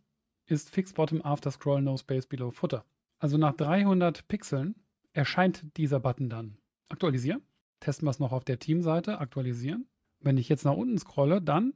Speaker 1: ist Fix Bottom After Scroll No Space Below Footer. Also nach 300 Pixeln erscheint dieser Button dann. Aktualisieren testen wir es noch auf der Teamseite, aktualisieren. Wenn ich jetzt nach unten scrolle, dann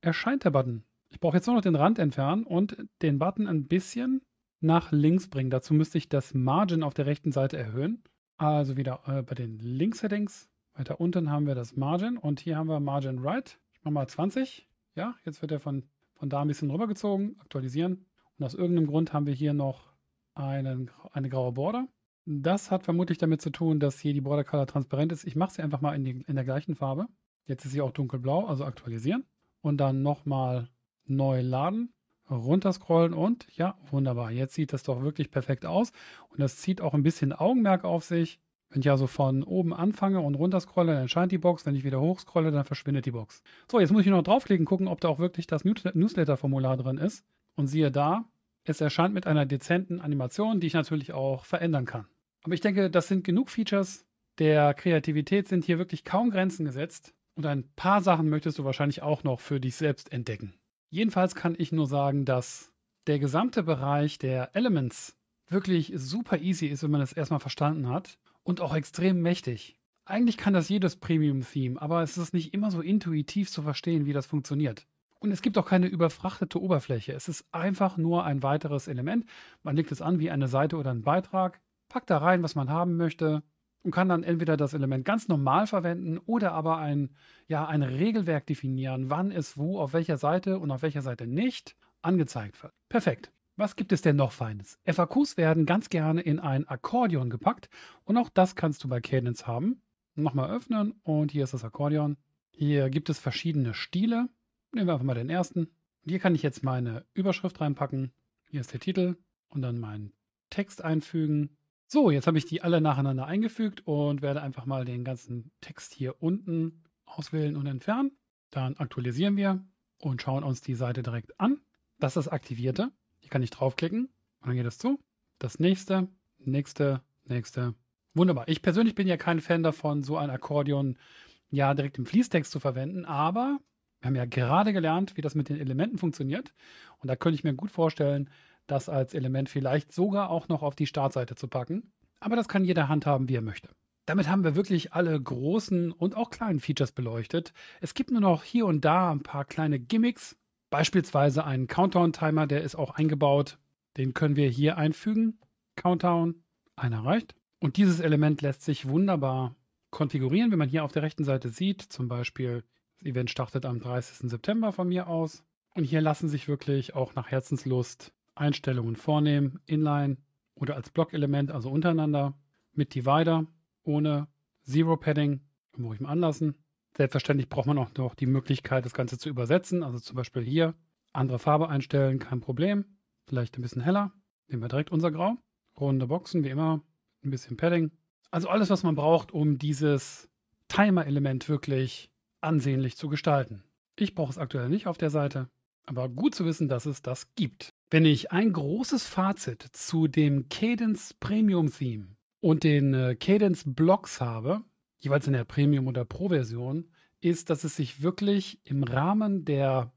Speaker 1: erscheint der Button. Ich brauche jetzt nur noch den Rand entfernen und den Button ein bisschen nach links bringen. Dazu müsste ich das Margin auf der rechten Seite erhöhen. Also wieder äh, bei den Link-Settings. Weiter unten haben wir das Margin und hier haben wir Margin Right. Ich mache mal 20. Ja, jetzt wird er von, von da ein bisschen rübergezogen. Aktualisieren. Und aus irgendeinem Grund haben wir hier noch einen, eine graue Border. Das hat vermutlich damit zu tun, dass hier die Border Color transparent ist. Ich mache sie einfach mal in, die, in der gleichen Farbe. Jetzt ist sie auch dunkelblau, also aktualisieren. Und dann nochmal neu laden, runterscrollen und ja, wunderbar. Jetzt sieht das doch wirklich perfekt aus. Und das zieht auch ein bisschen Augenmerk auf sich. Wenn ich also von oben anfange und runterscrolle, dann erscheint die Box. Wenn ich wieder hochscrolle, dann verschwindet die Box. So, jetzt muss ich noch draufklicken, gucken, ob da auch wirklich das Newsletter-Formular drin ist. Und siehe da, es erscheint mit einer dezenten Animation, die ich natürlich auch verändern kann. Aber ich denke, das sind genug Features. Der Kreativität sind hier wirklich kaum Grenzen gesetzt. Und ein paar Sachen möchtest du wahrscheinlich auch noch für dich selbst entdecken. Jedenfalls kann ich nur sagen, dass der gesamte Bereich der Elements wirklich super easy ist, wenn man es erstmal verstanden hat. Und auch extrem mächtig. Eigentlich kann das jedes Premium-Theme, aber es ist nicht immer so intuitiv zu verstehen, wie das funktioniert. Und es gibt auch keine überfrachtete Oberfläche. Es ist einfach nur ein weiteres Element. Man legt es an wie eine Seite oder ein Beitrag packt da rein, was man haben möchte und kann dann entweder das Element ganz normal verwenden oder aber ein, ja, ein Regelwerk definieren, wann es wo, auf welcher Seite und auf welcher Seite nicht angezeigt wird. Perfekt. Was gibt es denn noch Feines? FAQs werden ganz gerne in ein Akkordeon gepackt und auch das kannst du bei Cadence haben. Nochmal öffnen und hier ist das Akkordeon. Hier gibt es verschiedene Stile. Nehmen wir einfach mal den ersten. Hier kann ich jetzt meine Überschrift reinpacken. Hier ist der Titel und dann meinen Text einfügen. So, jetzt habe ich die alle nacheinander eingefügt und werde einfach mal den ganzen Text hier unten auswählen und entfernen. Dann aktualisieren wir und schauen uns die Seite direkt an. Das ist das Aktivierte. Hier kann ich draufklicken und dann geht es zu. Das nächste, nächste, nächste. Wunderbar. Ich persönlich bin ja kein Fan davon, so ein Akkordeon ja direkt im Fließtext zu verwenden, aber wir haben ja gerade gelernt, wie das mit den Elementen funktioniert. Und da könnte ich mir gut vorstellen, das als Element vielleicht sogar auch noch auf die Startseite zu packen. Aber das kann jeder handhaben, wie er möchte. Damit haben wir wirklich alle großen und auch kleinen Features beleuchtet. Es gibt nur noch hier und da ein paar kleine Gimmicks, beispielsweise einen Countdown-Timer, der ist auch eingebaut. Den können wir hier einfügen. Countdown, einer reicht. Und dieses Element lässt sich wunderbar konfigurieren, wie man hier auf der rechten Seite sieht, zum Beispiel, das Event startet am 30. September von mir aus. Und hier lassen sich wirklich auch nach Herzenslust Einstellungen vornehmen, inline oder als Blockelement, also untereinander, mit Divider, ohne Zero Padding, im mal Anlassen. Selbstverständlich braucht man auch noch die Möglichkeit, das Ganze zu übersetzen, also zum Beispiel hier andere Farbe einstellen, kein Problem. Vielleicht ein bisschen heller, nehmen wir direkt unser Grau. Runde Boxen, wie immer, ein bisschen Padding. Also alles, was man braucht, um dieses Timer-Element wirklich ansehnlich zu gestalten. Ich brauche es aktuell nicht auf der Seite, aber gut zu wissen, dass es das gibt. Wenn ich ein großes Fazit zu dem Cadence Premium Theme und den äh, Cadence Blocks habe, jeweils in der Premium- oder Pro-Version, ist, dass es sich wirklich im Rahmen der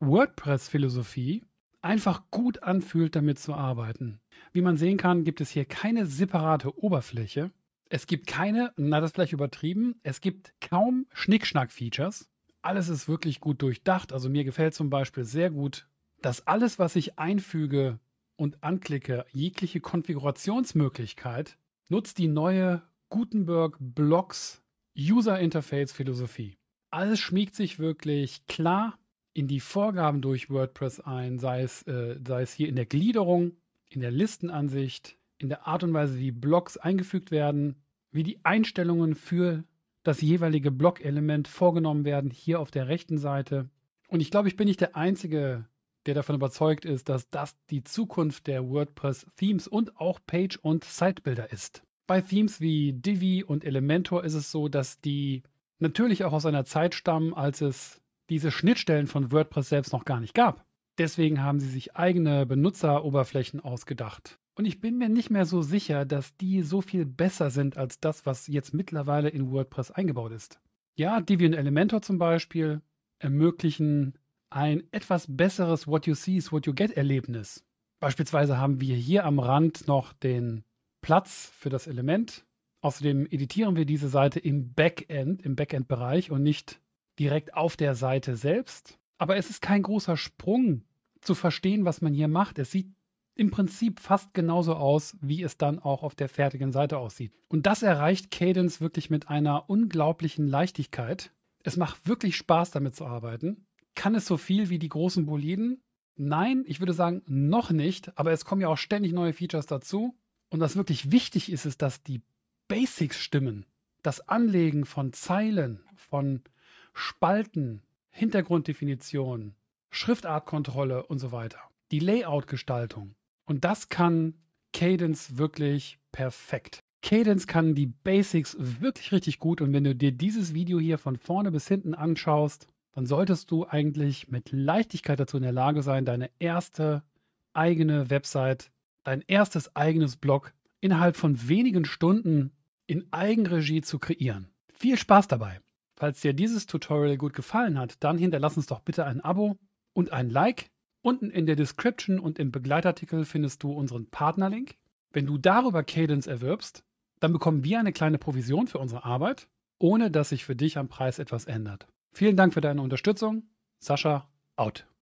Speaker 1: WordPress-Philosophie einfach gut anfühlt, damit zu arbeiten. Wie man sehen kann, gibt es hier keine separate Oberfläche. Es gibt keine, na das ist vielleicht übertrieben, es gibt kaum Schnickschnack-Features. Alles ist wirklich gut durchdacht. Also mir gefällt zum Beispiel sehr gut dass alles, was ich einfüge und anklicke, jegliche Konfigurationsmöglichkeit, nutzt die neue Gutenberg Blocks User Interface Philosophie. Alles schmiegt sich wirklich klar in die Vorgaben durch WordPress ein, sei es, äh, sei es hier in der Gliederung, in der Listenansicht, in der Art und Weise, wie Blocks eingefügt werden, wie die Einstellungen für das jeweilige Blockelement vorgenommen werden, hier auf der rechten Seite. Und ich glaube, ich bin nicht der einzige der davon überzeugt ist, dass das die Zukunft der WordPress-Themes und auch Page- und Sitebilder ist. Bei Themes wie Divi und Elementor ist es so, dass die natürlich auch aus einer Zeit stammen, als es diese Schnittstellen von WordPress selbst noch gar nicht gab. Deswegen haben sie sich eigene Benutzeroberflächen ausgedacht. Und ich bin mir nicht mehr so sicher, dass die so viel besser sind als das, was jetzt mittlerweile in WordPress eingebaut ist. Ja, Divi und Elementor zum Beispiel ermöglichen ein etwas besseres What You See is What You Get Erlebnis. Beispielsweise haben wir hier am Rand noch den Platz für das Element. Außerdem editieren wir diese Seite im Backend, im Backend-Bereich und nicht direkt auf der Seite selbst. Aber es ist kein großer Sprung zu verstehen, was man hier macht. Es sieht im Prinzip fast genauso aus, wie es dann auch auf der fertigen Seite aussieht. Und das erreicht Cadence wirklich mit einer unglaublichen Leichtigkeit. Es macht wirklich Spaß, damit zu arbeiten. Kann es so viel wie die großen Boliden? Nein, ich würde sagen, noch nicht, aber es kommen ja auch ständig neue Features dazu. Und was wirklich wichtig ist, ist, dass die Basics stimmen. Das Anlegen von Zeilen, von Spalten, Hintergrunddefinition, Schriftartkontrolle und so weiter. Die Layout-Gestaltung. Und das kann Cadence wirklich perfekt. Cadence kann die Basics wirklich richtig gut und wenn du dir dieses Video hier von vorne bis hinten anschaust, dann solltest du eigentlich mit Leichtigkeit dazu in der Lage sein, deine erste eigene Website, dein erstes eigenes Blog innerhalb von wenigen Stunden in Eigenregie zu kreieren. Viel Spaß dabei! Falls dir dieses Tutorial gut gefallen hat, dann hinterlass uns doch bitte ein Abo und ein Like. Unten in der Description und im Begleitartikel findest du unseren Partnerlink. Wenn du darüber Cadence erwirbst, dann bekommen wir eine kleine Provision für unsere Arbeit, ohne dass sich für dich am Preis etwas ändert. Vielen Dank für deine Unterstützung. Sascha, out.